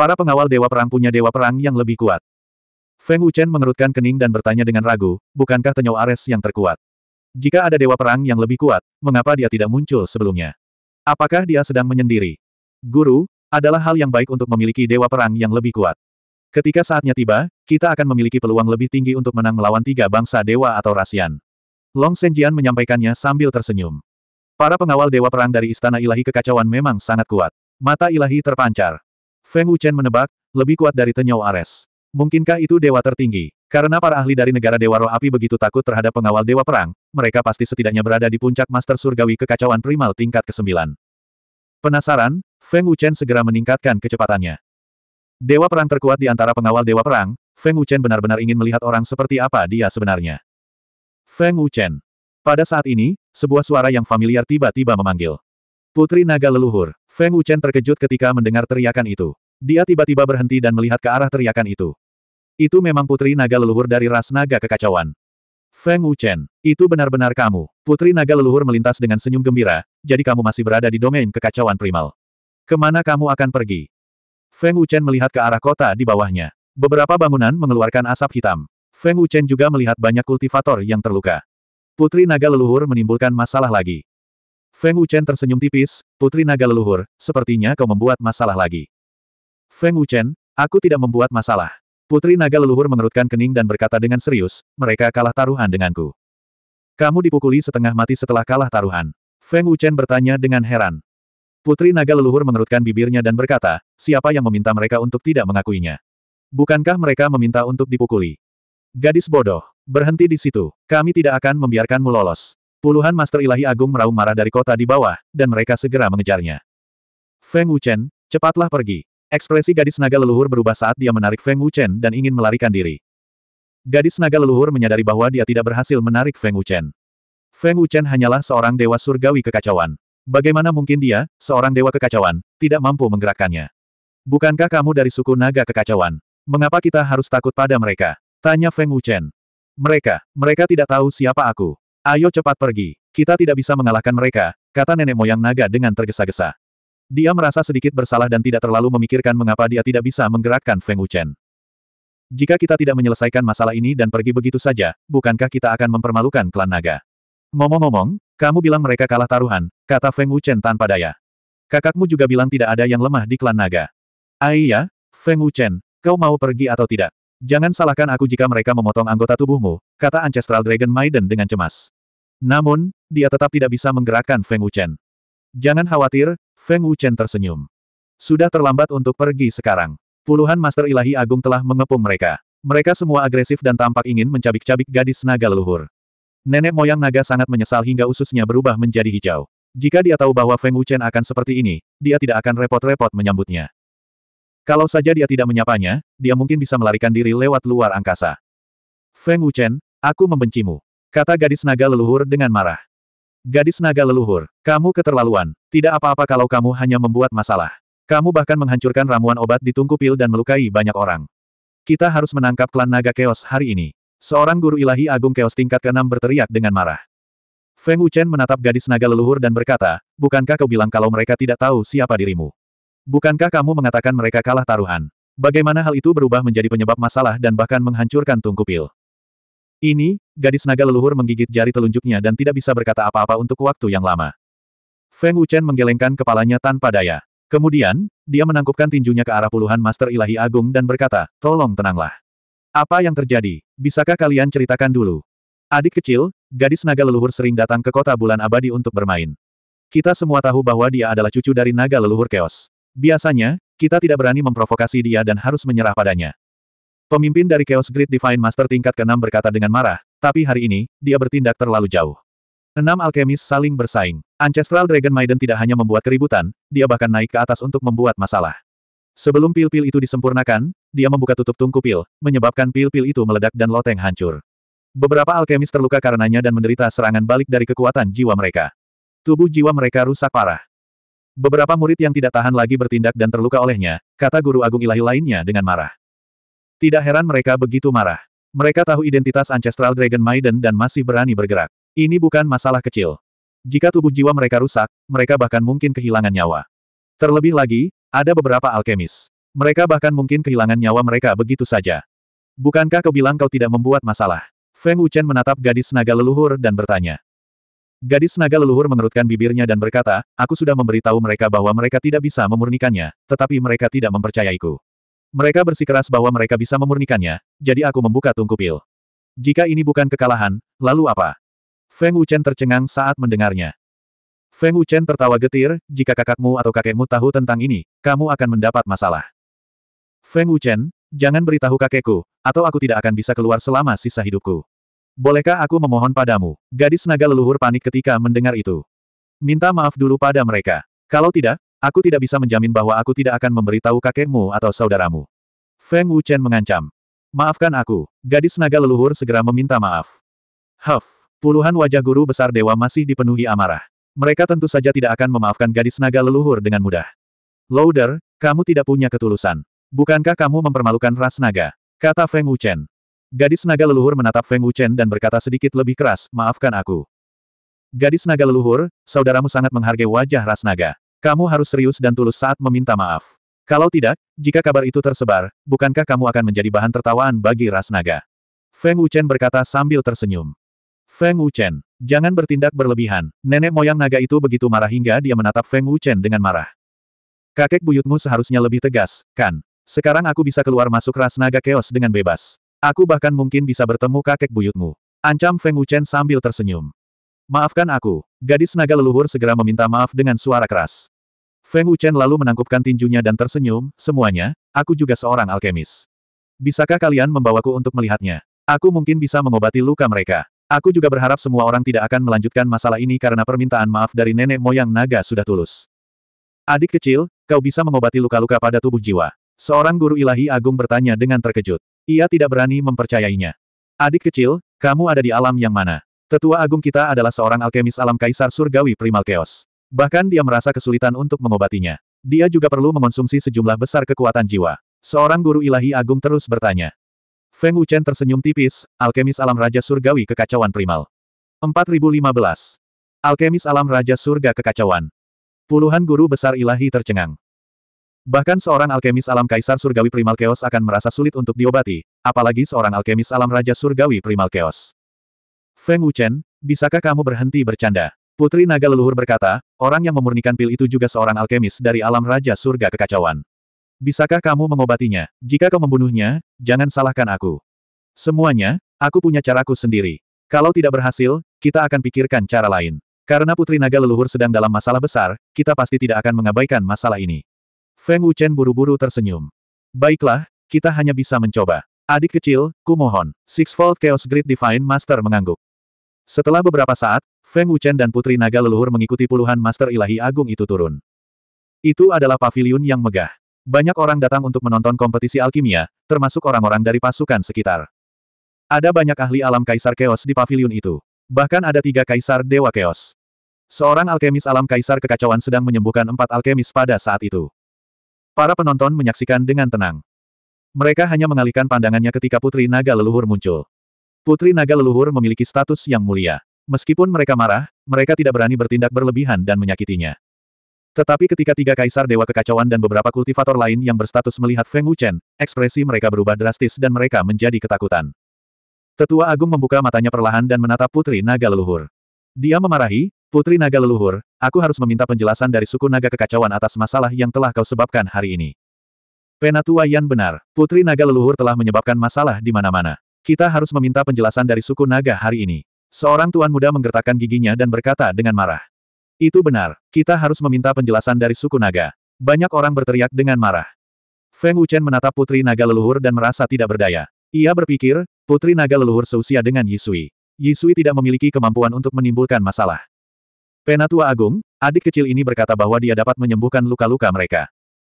Para pengawal Dewa Perang punya Dewa Perang yang lebih kuat. Feng Wuchen mengerutkan kening dan bertanya dengan ragu, bukankah Tenyo Ares yang terkuat? Jika ada Dewa Perang yang lebih kuat, mengapa dia tidak muncul sebelumnya? Apakah dia sedang menyendiri? Guru, adalah hal yang baik untuk memiliki Dewa Perang yang lebih kuat. Ketika saatnya tiba, kita akan memiliki peluang lebih tinggi untuk menang melawan tiga bangsa Dewa atau Rasian. Long Senjian menyampaikannya sambil tersenyum. Para pengawal Dewa Perang dari Istana Ilahi Kekacauan memang sangat kuat. Mata ilahi terpancar. Feng Wuchen menebak, lebih kuat dari Tenyau Ares. Mungkinkah itu dewa tertinggi? Karena para ahli dari negara Dewa Roh Api begitu takut terhadap pengawal Dewa Perang, mereka pasti setidaknya berada di puncak Master Surgawi Kekacauan Primal tingkat ke-9. Penasaran, Feng Wuchen segera meningkatkan kecepatannya. Dewa Perang terkuat di antara pengawal Dewa Perang, Feng Wuchen benar-benar ingin melihat orang seperti apa dia sebenarnya. Feng Wuchen. Pada saat ini, sebuah suara yang familiar tiba-tiba memanggil. Putri Naga Leluhur, Feng Wuchen terkejut ketika mendengar teriakan itu. Dia tiba-tiba berhenti dan melihat ke arah teriakan itu. Itu memang Putri Naga Leluhur dari ras naga kekacauan. Feng Wuchen, itu benar-benar kamu. Putri Naga Leluhur melintas dengan senyum gembira, jadi kamu masih berada di domain kekacauan primal. Kemana kamu akan pergi? Feng Wuchen melihat ke arah kota di bawahnya. Beberapa bangunan mengeluarkan asap hitam. Feng Wuchen juga melihat banyak kultivator yang terluka. Putri Naga Leluhur menimbulkan masalah lagi. Feng Wuchen tersenyum tipis, Putri Naga Leluhur, sepertinya kau membuat masalah lagi. Feng Wuchen, aku tidak membuat masalah. Putri Naga Leluhur mengerutkan kening dan berkata dengan serius, mereka kalah taruhan denganku. Kamu dipukuli setengah mati setelah kalah taruhan. Feng Wuchen bertanya dengan heran. Putri Naga Leluhur mengerutkan bibirnya dan berkata, siapa yang meminta mereka untuk tidak mengakuinya? Bukankah mereka meminta untuk dipukuli? Gadis bodoh, berhenti di situ. Kami tidak akan membiarkanmu lolos. Puluhan Master Ilahi Agung meraung marah dari kota di bawah, dan mereka segera mengejarnya. Feng Wuchen, cepatlah pergi. Ekspresi gadis naga leluhur berubah saat dia menarik Feng Wuchen dan ingin melarikan diri. Gadis naga leluhur menyadari bahwa dia tidak berhasil menarik Feng Wuchen. Feng Wuchen hanyalah seorang dewa surgawi kekacauan. Bagaimana mungkin dia, seorang dewa kekacauan, tidak mampu menggerakkannya? Bukankah kamu dari suku naga kekacauan? Mengapa kita harus takut pada mereka? Tanya Feng Wuchen. Mereka, mereka tidak tahu siapa aku. Ayo cepat pergi. Kita tidak bisa mengalahkan mereka, kata nenek moyang naga dengan tergesa-gesa. Dia merasa sedikit bersalah dan tidak terlalu memikirkan mengapa dia tidak bisa menggerakkan Feng Wuchen. Jika kita tidak menyelesaikan masalah ini dan pergi begitu saja, bukankah kita akan mempermalukan klan naga? Ngomong-ngomong, kamu bilang mereka kalah taruhan, kata Feng Wuchen tanpa daya. Kakakmu juga bilang tidak ada yang lemah di klan naga. Ayah, iya, Feng Wuchen, kau mau pergi atau tidak? Jangan salahkan aku jika mereka memotong anggota tubuhmu, kata Ancestral Dragon Maiden dengan cemas. Namun, dia tetap tidak bisa menggerakkan Feng Wuchen. Jangan khawatir, Feng Wuchen tersenyum. Sudah terlambat untuk pergi sekarang. Puluhan Master Ilahi Agung telah mengepung mereka. Mereka semua agresif dan tampak ingin mencabik-cabik gadis naga leluhur. Nenek moyang naga sangat menyesal hingga ususnya berubah menjadi hijau. Jika dia tahu bahwa Feng Wuchen akan seperti ini, dia tidak akan repot-repot menyambutnya. Kalau saja dia tidak menyapanya, dia mungkin bisa melarikan diri lewat luar angkasa. Feng Wuchen, aku membencimu. Kata gadis naga leluhur dengan marah. Gadis naga leluhur, kamu keterlaluan. Tidak apa-apa kalau kamu hanya membuat masalah. Kamu bahkan menghancurkan ramuan obat di tungku pil dan melukai banyak orang. Kita harus menangkap klan naga keos hari ini. Seorang guru ilahi agung keos tingkat keenam berteriak dengan marah. Feng Wuchen menatap gadis naga leluhur dan berkata, Bukankah kau bilang kalau mereka tidak tahu siapa dirimu? Bukankah kamu mengatakan mereka kalah taruhan? Bagaimana hal itu berubah menjadi penyebab masalah dan bahkan menghancurkan Tungku Pil? Ini, gadis naga leluhur menggigit jari telunjuknya dan tidak bisa berkata apa-apa untuk waktu yang lama. Feng Wuchen menggelengkan kepalanya tanpa daya. Kemudian, dia menangkupkan tinjunya ke arah puluhan Master Ilahi Agung dan berkata, tolong tenanglah. Apa yang terjadi? Bisakah kalian ceritakan dulu? Adik kecil, gadis naga leluhur sering datang ke kota bulan abadi untuk bermain. Kita semua tahu bahwa dia adalah cucu dari naga leluhur keos. Biasanya, kita tidak berani memprovokasi dia dan harus menyerah padanya. Pemimpin dari Chaos Grid Divine Master tingkat ke-6 berkata dengan marah, tapi hari ini, dia bertindak terlalu jauh. Enam alkemis saling bersaing. Ancestral Dragon Maiden tidak hanya membuat keributan, dia bahkan naik ke atas untuk membuat masalah. Sebelum pil-pil itu disempurnakan, dia membuka tutup tungku pil, menyebabkan pil-pil itu meledak dan loteng hancur. Beberapa alkemis terluka karenanya dan menderita serangan balik dari kekuatan jiwa mereka. Tubuh jiwa mereka rusak parah. Beberapa murid yang tidak tahan lagi bertindak dan terluka olehnya, kata guru agung ilahi lainnya dengan marah. Tidak heran mereka begitu marah. Mereka tahu identitas Ancestral Dragon Maiden dan masih berani bergerak. Ini bukan masalah kecil. Jika tubuh jiwa mereka rusak, mereka bahkan mungkin kehilangan nyawa. Terlebih lagi, ada beberapa alkemis. Mereka bahkan mungkin kehilangan nyawa mereka begitu saja. Bukankah kau bilang kau tidak membuat masalah? Feng Wuchen menatap gadis naga leluhur dan bertanya. Gadis naga leluhur mengerutkan bibirnya dan berkata, aku sudah memberitahu mereka bahwa mereka tidak bisa memurnikannya, tetapi mereka tidak mempercayaiku. Mereka bersikeras bahwa mereka bisa memurnikannya, jadi aku membuka tungku pil. Jika ini bukan kekalahan, lalu apa? Feng Wuchen tercengang saat mendengarnya. Feng Wuchen tertawa getir, jika kakakmu atau kakekmu tahu tentang ini, kamu akan mendapat masalah. Feng Wuchen, jangan beritahu kakekku, atau aku tidak akan bisa keluar selama sisa hidupku. Bolehkah aku memohon padamu? Gadis naga leluhur panik ketika mendengar itu. Minta maaf dulu pada mereka. Kalau tidak, aku tidak bisa menjamin bahwa aku tidak akan memberitahu kakekmu atau saudaramu. Feng Wuchen mengancam. Maafkan aku. Gadis naga leluhur segera meminta maaf. Huff. Puluhan wajah guru besar dewa masih dipenuhi amarah. Mereka tentu saja tidak akan memaafkan gadis naga leluhur dengan mudah. Lauder, kamu tidak punya ketulusan. Bukankah kamu mempermalukan ras naga? Kata Feng Wuchen. Gadis naga leluhur menatap Feng Wuchen dan berkata sedikit lebih keras, maafkan aku. Gadis naga leluhur, saudaramu sangat menghargai wajah ras naga. Kamu harus serius dan tulus saat meminta maaf. Kalau tidak, jika kabar itu tersebar, bukankah kamu akan menjadi bahan tertawaan bagi ras naga? Feng Wuchen berkata sambil tersenyum. Feng Wuchen, jangan bertindak berlebihan. Nenek moyang naga itu begitu marah hingga dia menatap Feng Wuchen dengan marah. Kakek buyutmu seharusnya lebih tegas, kan? Sekarang aku bisa keluar masuk ras naga keos dengan bebas. Aku bahkan mungkin bisa bertemu kakek buyutmu. Ancam Feng Wuchen sambil tersenyum. Maafkan aku. Gadis naga leluhur segera meminta maaf dengan suara keras. Feng Wuchen lalu menangkupkan tinjunya dan tersenyum, semuanya, aku juga seorang alkemis. Bisakah kalian membawaku untuk melihatnya? Aku mungkin bisa mengobati luka mereka. Aku juga berharap semua orang tidak akan melanjutkan masalah ini karena permintaan maaf dari nenek moyang naga sudah tulus. Adik kecil, kau bisa mengobati luka-luka pada tubuh jiwa. Seorang guru ilahi agung bertanya dengan terkejut. Ia tidak berani mempercayainya. Adik kecil, kamu ada di alam yang mana? Tetua agung kita adalah seorang alkemis alam kaisar surgawi primal Primalkeos. Bahkan dia merasa kesulitan untuk mengobatinya. Dia juga perlu mengonsumsi sejumlah besar kekuatan jiwa. Seorang guru ilahi agung terus bertanya. Feng Wuchen tersenyum tipis, alkemis alam Raja Surgawi Kekacauan Primal. 4015. Alkemis alam Raja Surga Kekacauan. Puluhan guru besar ilahi tercengang. Bahkan seorang alkemis alam Kaisar Surgawi Primal Chaos akan merasa sulit untuk diobati, apalagi seorang alkemis alam Raja Surgawi Primal Chaos. Feng Wuchen, bisakah kamu berhenti bercanda? Putri Naga Leluhur berkata, orang yang memurnikan pil itu juga seorang alkemis dari alam Raja Surga Kekacauan. Bisakah kamu mengobatinya? Jika kau membunuhnya, jangan salahkan aku. Semuanya, aku punya caraku sendiri. Kalau tidak berhasil, kita akan pikirkan cara lain. Karena Putri Naga Leluhur sedang dalam masalah besar, kita pasti tidak akan mengabaikan masalah ini. Feng Wuchen buru-buru tersenyum. Baiklah, kita hanya bisa mencoba. Adik kecil, kumohon. Sixfold Chaos Grid Divine Master mengangguk. Setelah beberapa saat, Feng Wuchen dan Putri Naga Leluhur mengikuti puluhan Master Ilahi Agung itu turun. Itu adalah pavilion yang megah. Banyak orang datang untuk menonton kompetisi alkimia, termasuk orang-orang dari pasukan sekitar. Ada banyak ahli alam kaisar Chaos di pavilion itu. Bahkan ada tiga kaisar dewa Chaos. Seorang alkemis alam kaisar kekacauan sedang menyembuhkan empat alkemis pada saat itu. Para penonton menyaksikan dengan tenang. Mereka hanya mengalihkan pandangannya ketika Putri Naga Leluhur muncul. Putri Naga Leluhur memiliki status yang mulia. Meskipun mereka marah, mereka tidak berani bertindak berlebihan dan menyakitinya. Tetapi ketika tiga kaisar dewa kekacauan dan beberapa kultivator lain yang berstatus melihat Feng Wuchen, ekspresi mereka berubah drastis dan mereka menjadi ketakutan. Tetua Agung membuka matanya perlahan dan menatap Putri Naga Leluhur. Dia memarahi, Putri Naga Leluhur, aku harus meminta penjelasan dari suku Naga Kekacauan atas masalah yang telah kau sebabkan hari ini. Penatua Yan benar, Putri Naga Leluhur telah menyebabkan masalah di mana-mana. Kita harus meminta penjelasan dari suku Naga hari ini. Seorang tuan muda menggertakkan giginya dan berkata dengan marah. Itu benar, kita harus meminta penjelasan dari suku Naga. Banyak orang berteriak dengan marah. Feng Wuchen menatap Putri Naga Leluhur dan merasa tidak berdaya. Ia berpikir, Putri Naga Leluhur seusia dengan Yisui. Yisui tidak memiliki kemampuan untuk menimbulkan masalah. Penatua Agung, adik kecil ini berkata bahwa dia dapat menyembuhkan luka-luka mereka.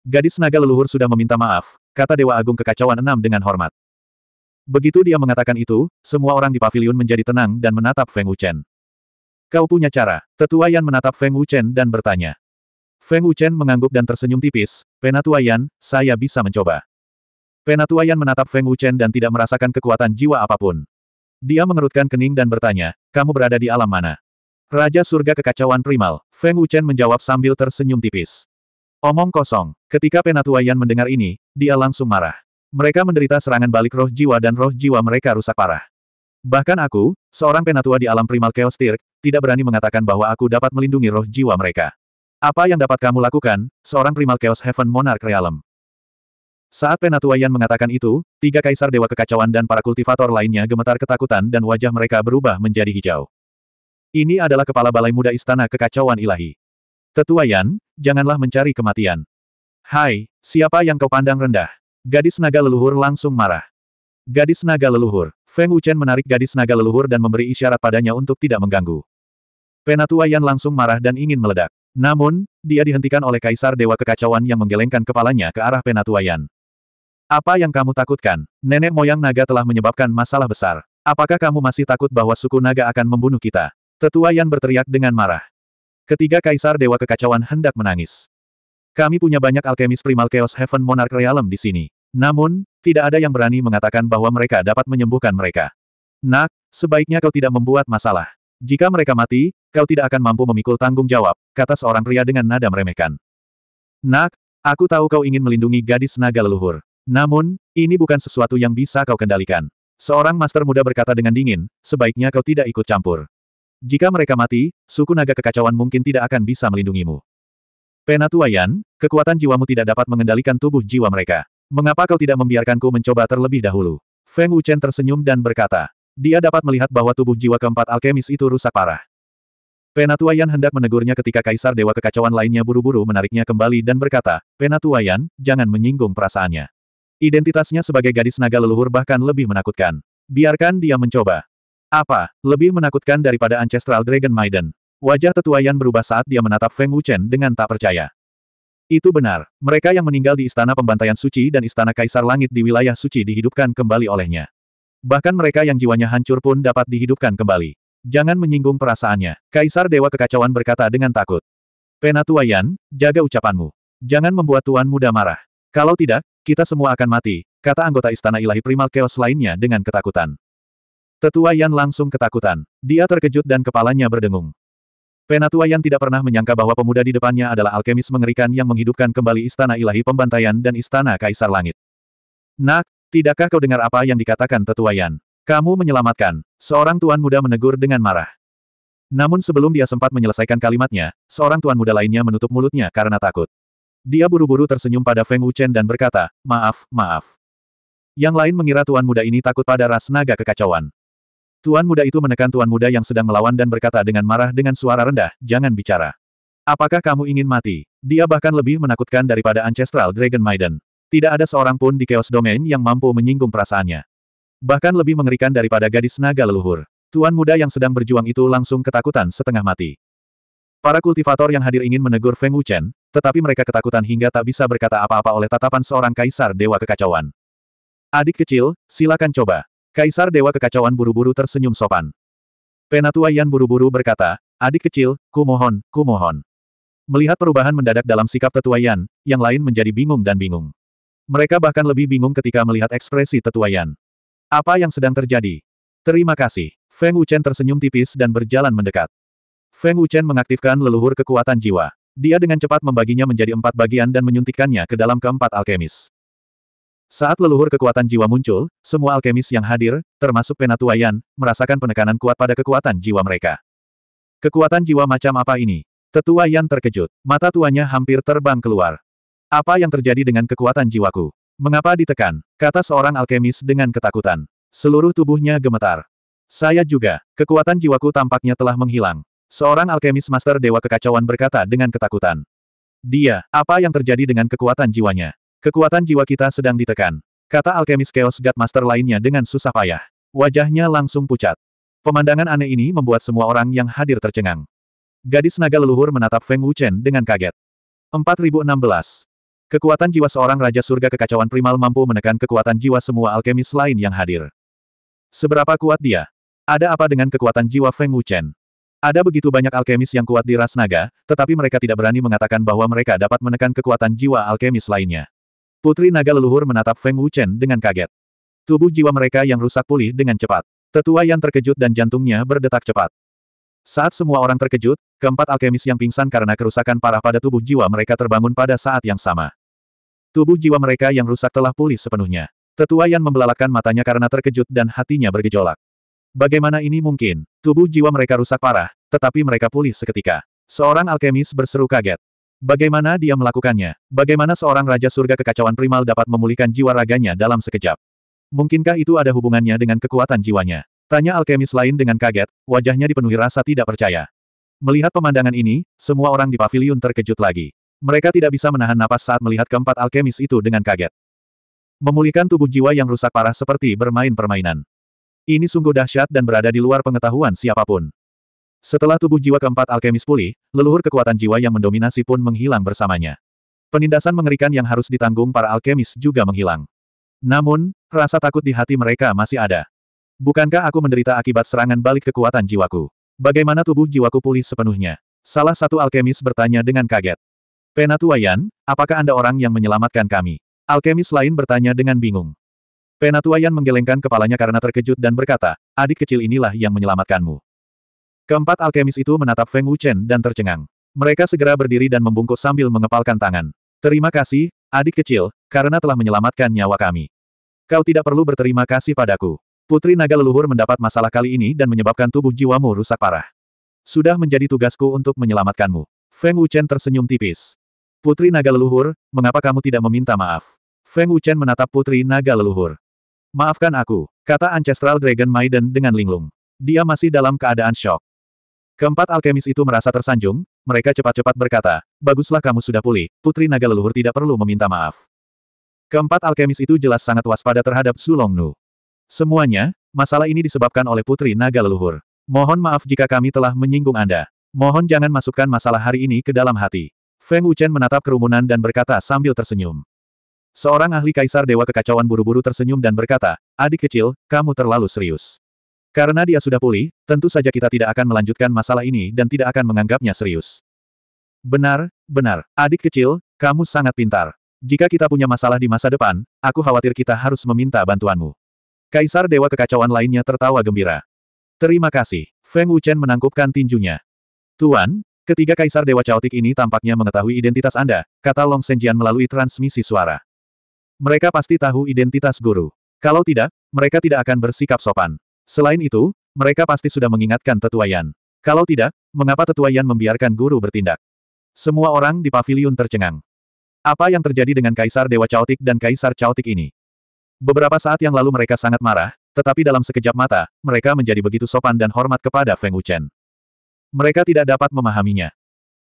Gadis naga leluhur sudah meminta maaf, kata Dewa Agung Kekacauan Enam dengan hormat. Begitu dia mengatakan itu, semua orang di pavilion menjadi tenang dan menatap Feng Wuchen. Kau punya cara, tetua Yan menatap Feng Wuchen dan bertanya. Feng Wuchen mengangguk dan tersenyum tipis, Penatua Yan, saya bisa mencoba. Penatua Yan menatap Feng Wuchen dan tidak merasakan kekuatan jiwa apapun. Dia mengerutkan kening dan bertanya, kamu berada di alam mana? Raja surga kekacauan primal, Feng Wuchen menjawab sambil tersenyum tipis. Omong kosong, ketika Penatua Yan mendengar ini, dia langsung marah. Mereka menderita serangan balik roh jiwa dan roh jiwa mereka rusak parah. Bahkan aku, seorang penatua di alam primal Chaos Tirk, tidak berani mengatakan bahwa aku dapat melindungi roh jiwa mereka. Apa yang dapat kamu lakukan, seorang primal Chaos Heaven Monarch Realm? Saat Penatua Yan mengatakan itu, tiga kaisar dewa kekacauan dan para kultivator lainnya gemetar ketakutan dan wajah mereka berubah menjadi hijau. Ini adalah kepala balai muda istana kekacauan ilahi. Tetua Yan, janganlah mencari kematian. Hai, siapa yang kau pandang rendah? Gadis naga leluhur langsung marah. Gadis naga leluhur, Feng Wuchen menarik gadis naga leluhur dan memberi isyarat padanya untuk tidak mengganggu. Penatua Yan langsung marah dan ingin meledak. Namun, dia dihentikan oleh Kaisar Dewa Kekacauan yang menggelengkan kepalanya ke arah Penatua Yan. Apa yang kamu takutkan? Nenek moyang naga telah menyebabkan masalah besar. Apakah kamu masih takut bahwa suku naga akan membunuh kita? Tetua Yan berteriak dengan marah. Ketiga kaisar dewa kekacauan hendak menangis. Kami punya banyak alkemis primal Chaos Heaven Monarch Realm di sini. Namun, tidak ada yang berani mengatakan bahwa mereka dapat menyembuhkan mereka. Nak, sebaiknya kau tidak membuat masalah. Jika mereka mati, kau tidak akan mampu memikul tanggung jawab, kata seorang pria dengan nada meremehkan. Nak, aku tahu kau ingin melindungi gadis naga leluhur. Namun, ini bukan sesuatu yang bisa kau kendalikan. Seorang master muda berkata dengan dingin, sebaiknya kau tidak ikut campur. Jika mereka mati, suku naga kekacauan mungkin tidak akan bisa melindungimu. Penatua kekuatan jiwamu tidak dapat mengendalikan tubuh jiwa mereka. Mengapa kau tidak membiarkanku mencoba terlebih dahulu? Feng Wuchen tersenyum dan berkata. Dia dapat melihat bahwa tubuh jiwa keempat alkemis itu rusak parah. Penatua hendak menegurnya ketika kaisar dewa kekacauan lainnya buru-buru menariknya kembali dan berkata, Penatua jangan menyinggung perasaannya. Identitasnya sebagai gadis naga leluhur bahkan lebih menakutkan. Biarkan dia mencoba. Apa, lebih menakutkan daripada Ancestral Dragon Maiden? Wajah tetua Yan berubah saat dia menatap Feng Wuchen dengan tak percaya. Itu benar, mereka yang meninggal di Istana Pembantaian Suci dan Istana Kaisar Langit di wilayah suci dihidupkan kembali olehnya. Bahkan mereka yang jiwanya hancur pun dapat dihidupkan kembali. Jangan menyinggung perasaannya, Kaisar Dewa Kekacauan berkata dengan takut. Penatua Yan, jaga ucapanmu. Jangan membuat Tuan Muda marah. Kalau tidak, kita semua akan mati, kata anggota Istana Ilahi Primal Chaos lainnya dengan ketakutan. Tetua Yan langsung ketakutan. Dia terkejut dan kepalanya berdengung. Penatua Yan tidak pernah menyangka bahwa pemuda di depannya adalah alkemis mengerikan yang menghidupkan kembali istana ilahi pembantaian dan istana kaisar langit. Nak, tidakkah kau dengar apa yang dikatakan Tetua Yan? Kamu menyelamatkan. Seorang tuan muda menegur dengan marah. Namun sebelum dia sempat menyelesaikan kalimatnya, seorang tuan muda lainnya menutup mulutnya karena takut. Dia buru-buru tersenyum pada Feng Wuchen dan berkata, maaf, maaf. Yang lain mengira tuan muda ini takut pada ras naga kekacauan. Tuan muda itu menekan tuan muda yang sedang melawan dan berkata dengan marah dengan suara rendah, jangan bicara. Apakah kamu ingin mati? Dia bahkan lebih menakutkan daripada Ancestral Dragon Maiden. Tidak ada seorang pun di Chaos Domain yang mampu menyinggung perasaannya. Bahkan lebih mengerikan daripada gadis naga leluhur. Tuan muda yang sedang berjuang itu langsung ketakutan setengah mati. Para kultivator yang hadir ingin menegur Feng Wuchen, tetapi mereka ketakutan hingga tak bisa berkata apa-apa oleh tatapan seorang kaisar dewa kekacauan. Adik kecil, silakan coba. Kaisar Dewa Kekacauan buru-buru tersenyum sopan. Penatua Yan buru-buru berkata, adik kecil, kumohon, kumohon. Melihat perubahan mendadak dalam sikap tetua Yan, yang lain menjadi bingung dan bingung. Mereka bahkan lebih bingung ketika melihat ekspresi tetua Yan. Apa yang sedang terjadi? Terima kasih. Feng Wuchen tersenyum tipis dan berjalan mendekat. Feng Wuchen mengaktifkan leluhur kekuatan jiwa. Dia dengan cepat membaginya menjadi empat bagian dan menyuntikkannya ke dalam keempat alkemis. Saat leluhur kekuatan jiwa muncul, semua alkemis yang hadir, termasuk penatuayan, merasakan penekanan kuat pada kekuatan jiwa mereka. Kekuatan jiwa macam apa ini? Tetua Yan terkejut. Mata tuanya hampir terbang keluar. Apa yang terjadi dengan kekuatan jiwaku? Mengapa ditekan? Kata seorang alkemis dengan ketakutan. Seluruh tubuhnya gemetar. Saya juga. Kekuatan jiwaku tampaknya telah menghilang. Seorang alkemis master dewa kekacauan berkata dengan ketakutan. Dia, apa yang terjadi dengan kekuatan jiwanya? Kekuatan jiwa kita sedang ditekan. Kata alkemis Chaos God Master lainnya dengan susah payah. Wajahnya langsung pucat. Pemandangan aneh ini membuat semua orang yang hadir tercengang. Gadis naga leluhur menatap Feng Wuchen dengan kaget. 4016. Kekuatan jiwa seorang Raja Surga Kekacauan Primal mampu menekan kekuatan jiwa semua alkemis lain yang hadir. Seberapa kuat dia? Ada apa dengan kekuatan jiwa Feng Wuchen? Ada begitu banyak alkemis yang kuat di ras naga, tetapi mereka tidak berani mengatakan bahwa mereka dapat menekan kekuatan jiwa alkemis lainnya. Putri naga leluhur menatap Feng Wuchen dengan kaget. Tubuh jiwa mereka yang rusak pulih dengan cepat. Tetua yang terkejut dan jantungnya berdetak cepat. Saat semua orang terkejut, keempat alkemis yang pingsan karena kerusakan parah pada tubuh jiwa mereka terbangun pada saat yang sama. Tubuh jiwa mereka yang rusak telah pulih sepenuhnya. Tetua yang membelalakan matanya karena terkejut dan hatinya bergejolak. Bagaimana ini mungkin? Tubuh jiwa mereka rusak parah, tetapi mereka pulih seketika. Seorang alkemis berseru kaget. Bagaimana dia melakukannya? Bagaimana seorang Raja Surga Kekacauan Primal dapat memulihkan jiwa raganya dalam sekejap? Mungkinkah itu ada hubungannya dengan kekuatan jiwanya? Tanya alkemis lain dengan kaget, wajahnya dipenuhi rasa tidak percaya. Melihat pemandangan ini, semua orang di pavilion terkejut lagi. Mereka tidak bisa menahan napas saat melihat keempat alkemis itu dengan kaget. Memulihkan tubuh jiwa yang rusak parah seperti bermain permainan. Ini sungguh dahsyat dan berada di luar pengetahuan siapapun. Setelah tubuh jiwa keempat alkemis pulih, leluhur kekuatan jiwa yang mendominasi pun menghilang bersamanya. Penindasan mengerikan yang harus ditanggung para alkemis juga menghilang. Namun, rasa takut di hati mereka masih ada. Bukankah aku menderita akibat serangan balik kekuatan jiwaku? Bagaimana tubuh jiwaku pulih sepenuhnya? Salah satu alkemis bertanya dengan kaget. Penatuayan, apakah Anda orang yang menyelamatkan kami? Alkemis lain bertanya dengan bingung. Penatuayan menggelengkan kepalanya karena terkejut dan berkata, adik kecil inilah yang menyelamatkanmu. Keempat alkemis itu menatap Feng Wuchen dan tercengang. Mereka segera berdiri dan membungkuk sambil mengepalkan tangan. Terima kasih, adik kecil, karena telah menyelamatkan nyawa kami. Kau tidak perlu berterima kasih padaku. Putri naga leluhur mendapat masalah kali ini dan menyebabkan tubuh jiwamu rusak parah. Sudah menjadi tugasku untuk menyelamatkanmu. Feng Wuchen tersenyum tipis. Putri naga leluhur, mengapa kamu tidak meminta maaf? Feng Wuchen menatap putri naga leluhur. Maafkan aku, kata Ancestral Dragon Maiden dengan linglung. Dia masih dalam keadaan shock. Keempat alkemis itu merasa tersanjung, mereka cepat-cepat berkata, baguslah kamu sudah pulih, putri naga leluhur tidak perlu meminta maaf. Keempat alkemis itu jelas sangat waspada terhadap Sulongnu. Semuanya, masalah ini disebabkan oleh putri naga leluhur. Mohon maaf jika kami telah menyinggung Anda. Mohon jangan masukkan masalah hari ini ke dalam hati. Feng Wuchen menatap kerumunan dan berkata sambil tersenyum. Seorang ahli kaisar dewa kekacauan buru-buru tersenyum dan berkata, adik kecil, kamu terlalu serius. Karena dia sudah pulih, tentu saja kita tidak akan melanjutkan masalah ini dan tidak akan menganggapnya serius. Benar, benar, adik kecil, kamu sangat pintar. Jika kita punya masalah di masa depan, aku khawatir kita harus meminta bantuanmu. Kaisar Dewa Kekacauan lainnya tertawa gembira. Terima kasih. Feng Wuchen menangkupkan tinjunya. Tuan, ketiga Kaisar Dewa Caotik ini tampaknya mengetahui identitas Anda, kata Long Senjian melalui transmisi suara. Mereka pasti tahu identitas guru. Kalau tidak, mereka tidak akan bersikap sopan. Selain itu, mereka pasti sudah mengingatkan tetua Yan. Kalau tidak, mengapa tetua Yan membiarkan guru bertindak? Semua orang di pavilion tercengang. Apa yang terjadi dengan Kaisar Dewa Chaotik dan Kaisar Chaotik ini? Beberapa saat yang lalu mereka sangat marah, tetapi dalam sekejap mata, mereka menjadi begitu sopan dan hormat kepada Feng Wuchen. Mereka tidak dapat memahaminya.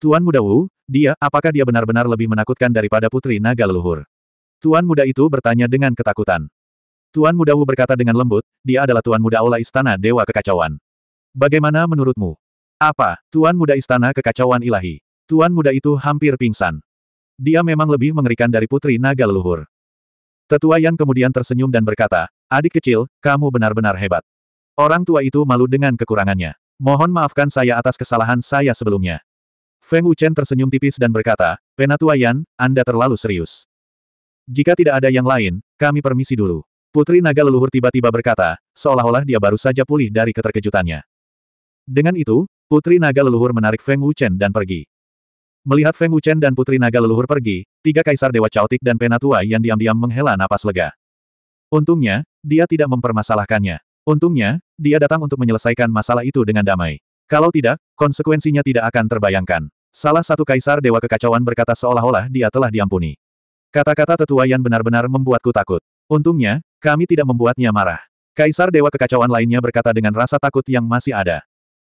Tuan Muda Wu, dia, apakah dia benar-benar lebih menakutkan daripada Putri Naga Leluhur? Tuan Muda itu bertanya dengan ketakutan. Tuan Muda Wu berkata dengan lembut, dia adalah Tuan Muda Aula Istana Dewa Kekacauan. Bagaimana menurutmu? Apa, Tuan Muda Istana Kekacauan Ilahi? Tuan Muda itu hampir pingsan. Dia memang lebih mengerikan dari Putri Naga Leluhur. Tetua Yan kemudian tersenyum dan berkata, Adik kecil, kamu benar-benar hebat. Orang tua itu malu dengan kekurangannya. Mohon maafkan saya atas kesalahan saya sebelumnya. Feng Wuchen tersenyum tipis dan berkata, Penatua Yan, Anda terlalu serius. Jika tidak ada yang lain, kami permisi dulu. Putri Naga Leluhur tiba-tiba berkata, seolah-olah dia baru saja pulih dari keterkejutannya. Dengan itu, Putri Naga Leluhur menarik Feng Wuchen dan pergi. Melihat Feng Wuchen dan Putri Naga Leluhur pergi, tiga kaisar Dewa caotik dan Penatua yang diam-diam menghela napas lega. Untungnya, dia tidak mempermasalahkannya. Untungnya, dia datang untuk menyelesaikan masalah itu dengan damai. Kalau tidak, konsekuensinya tidak akan terbayangkan. Salah satu kaisar Dewa Kekacauan berkata seolah-olah dia telah diampuni. Kata-kata tetua yang benar-benar membuatku takut. Untungnya, kami tidak membuatnya marah. Kaisar Dewa Kekacauan lainnya berkata dengan rasa takut yang masih ada.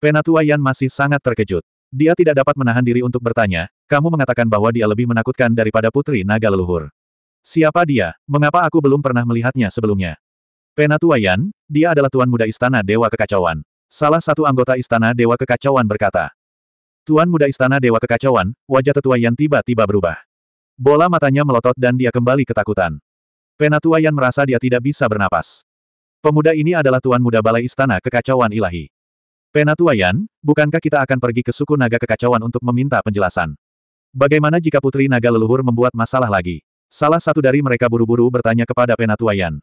Penatua Yan masih sangat terkejut. Dia tidak dapat menahan diri untuk bertanya, kamu mengatakan bahwa dia lebih menakutkan daripada Putri Naga Leluhur. Siapa dia? Mengapa aku belum pernah melihatnya sebelumnya? Penatua Yan, dia adalah Tuan Muda Istana Dewa Kekacauan. Salah satu anggota Istana Dewa Kekacauan berkata. Tuan Muda Istana Dewa Kekacauan, wajah tetua Yan tiba-tiba berubah. Bola matanya melotot dan dia kembali ketakutan. Penatua Yan merasa dia tidak bisa bernapas. Pemuda ini adalah tuan muda balai istana kekacauan ilahi. Penatua Yan, bukankah kita akan pergi ke suku naga kekacauan untuk meminta penjelasan? Bagaimana jika putri naga leluhur membuat masalah lagi? Salah satu dari mereka buru-buru bertanya kepada Penatua Yan.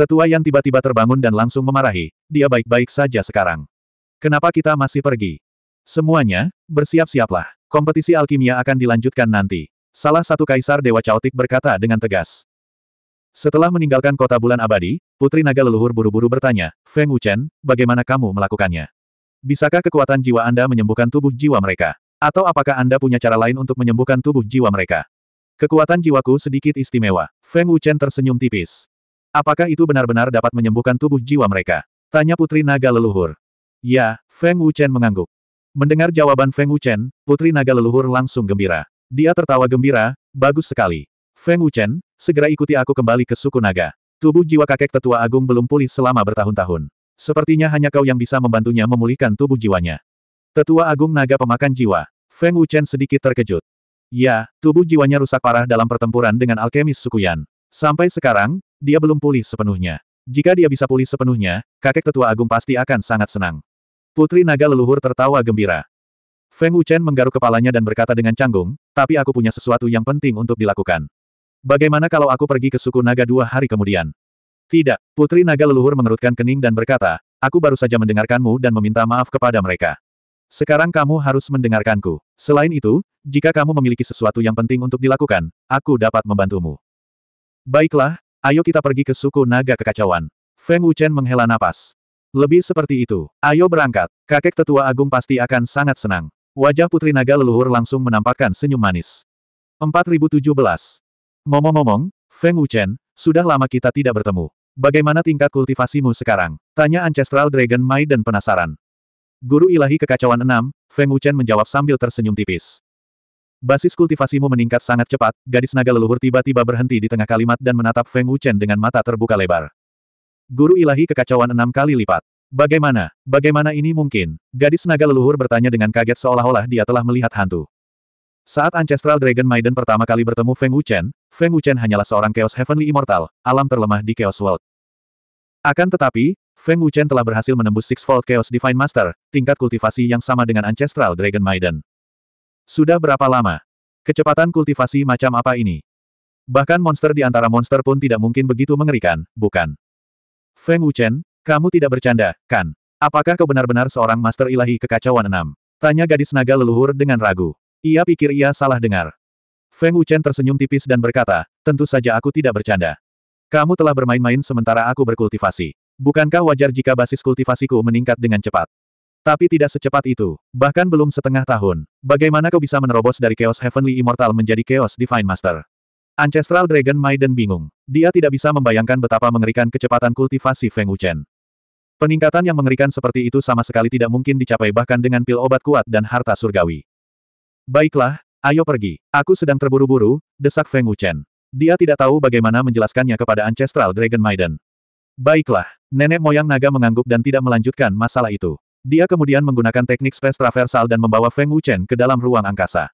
Tetua Yan tiba-tiba terbangun dan langsung memarahi, dia baik-baik saja sekarang. Kenapa kita masih pergi? Semuanya, bersiap-siaplah. Kompetisi alkimia akan dilanjutkan nanti. Salah satu kaisar Dewa Chaotic berkata dengan tegas. Setelah meninggalkan kota bulan abadi, Putri Naga Leluhur buru-buru bertanya, Feng Wuchen, bagaimana kamu melakukannya? Bisakah kekuatan jiwa Anda menyembuhkan tubuh jiwa mereka? Atau apakah Anda punya cara lain untuk menyembuhkan tubuh jiwa mereka? Kekuatan jiwaku sedikit istimewa. Feng Wuchen tersenyum tipis. Apakah itu benar-benar dapat menyembuhkan tubuh jiwa mereka? Tanya Putri Naga Leluhur. Ya, Feng Wuchen mengangguk. Mendengar jawaban Feng Wuchen, Putri Naga Leluhur langsung gembira. Dia tertawa gembira, bagus sekali. Feng Wuchen, Segera ikuti aku kembali ke suku naga. Tubuh jiwa kakek tetua agung belum pulih selama bertahun-tahun. Sepertinya hanya kau yang bisa membantunya memulihkan tubuh jiwanya. Tetua agung naga pemakan jiwa. Feng Wuchen sedikit terkejut. Ya, tubuh jiwanya rusak parah dalam pertempuran dengan alkemis suku Yan. Sampai sekarang, dia belum pulih sepenuhnya. Jika dia bisa pulih sepenuhnya, kakek tetua agung pasti akan sangat senang. Putri naga leluhur tertawa gembira. Feng Wuchen menggaruk kepalanya dan berkata dengan canggung, tapi aku punya sesuatu yang penting untuk dilakukan. Bagaimana kalau aku pergi ke suku naga dua hari kemudian? Tidak, Putri Naga Leluhur mengerutkan kening dan berkata, aku baru saja mendengarkanmu dan meminta maaf kepada mereka. Sekarang kamu harus mendengarkanku. Selain itu, jika kamu memiliki sesuatu yang penting untuk dilakukan, aku dapat membantumu. Baiklah, ayo kita pergi ke suku naga kekacauan. Feng Wuchen menghela napas. Lebih seperti itu, ayo berangkat. Kakek tetua agung pasti akan sangat senang. Wajah putri naga leluhur langsung menampakkan senyum manis. 4017. Ngomong-ngomong, Feng Wuchen, sudah lama kita tidak bertemu. Bagaimana tingkat kultivasimu sekarang? Tanya Ancestral Dragon Maiden penasaran. Guru ilahi kekacauan Enam, Feng Wuchen menjawab sambil tersenyum tipis. Basis kultivasimu meningkat sangat cepat, gadis naga leluhur tiba-tiba berhenti di tengah kalimat dan menatap Feng Wuchen dengan mata terbuka lebar. Guru ilahi kekacauan enam kali lipat. Bagaimana, bagaimana ini mungkin? Gadis naga leluhur bertanya dengan kaget seolah-olah dia telah melihat hantu. Saat Ancestral Dragon Maiden pertama kali bertemu Feng Wuchen, Feng Wuchen hanyalah seorang Chaos Heavenly Immortal, alam terlemah di Chaos World. Akan tetapi, Feng Wuchen telah berhasil menembus Sixfold Chaos Divine Master, tingkat kultivasi yang sama dengan Ancestral Dragon Maiden. Sudah berapa lama? Kecepatan kultivasi macam apa ini? Bahkan monster di antara monster pun tidak mungkin begitu mengerikan, bukan? Feng Wuchen, kamu tidak bercanda, kan? Apakah kau benar-benar seorang master ilahi kekacauan enam? Tanya gadis naga leluhur dengan ragu. Ia pikir ia salah dengar. Feng Wuchen tersenyum tipis dan berkata, tentu saja aku tidak bercanda. Kamu telah bermain-main sementara aku berkultivasi. Bukankah wajar jika basis kultivasiku meningkat dengan cepat? Tapi tidak secepat itu, bahkan belum setengah tahun. Bagaimana kau bisa menerobos dari Chaos Heavenly Immortal menjadi Chaos Divine Master? Ancestral Dragon Maiden bingung. Dia tidak bisa membayangkan betapa mengerikan kecepatan kultivasi Feng Wuchen. Peningkatan yang mengerikan seperti itu sama sekali tidak mungkin dicapai bahkan dengan pil obat kuat dan harta surgawi. Baiklah, Ayo pergi. Aku sedang terburu-buru, desak Feng Wuchen. Dia tidak tahu bagaimana menjelaskannya kepada Ancestral Dragon Maiden. Baiklah, nenek moyang naga mengangguk dan tidak melanjutkan masalah itu. Dia kemudian menggunakan teknik space traversal dan membawa Feng Wuchen ke dalam ruang angkasa.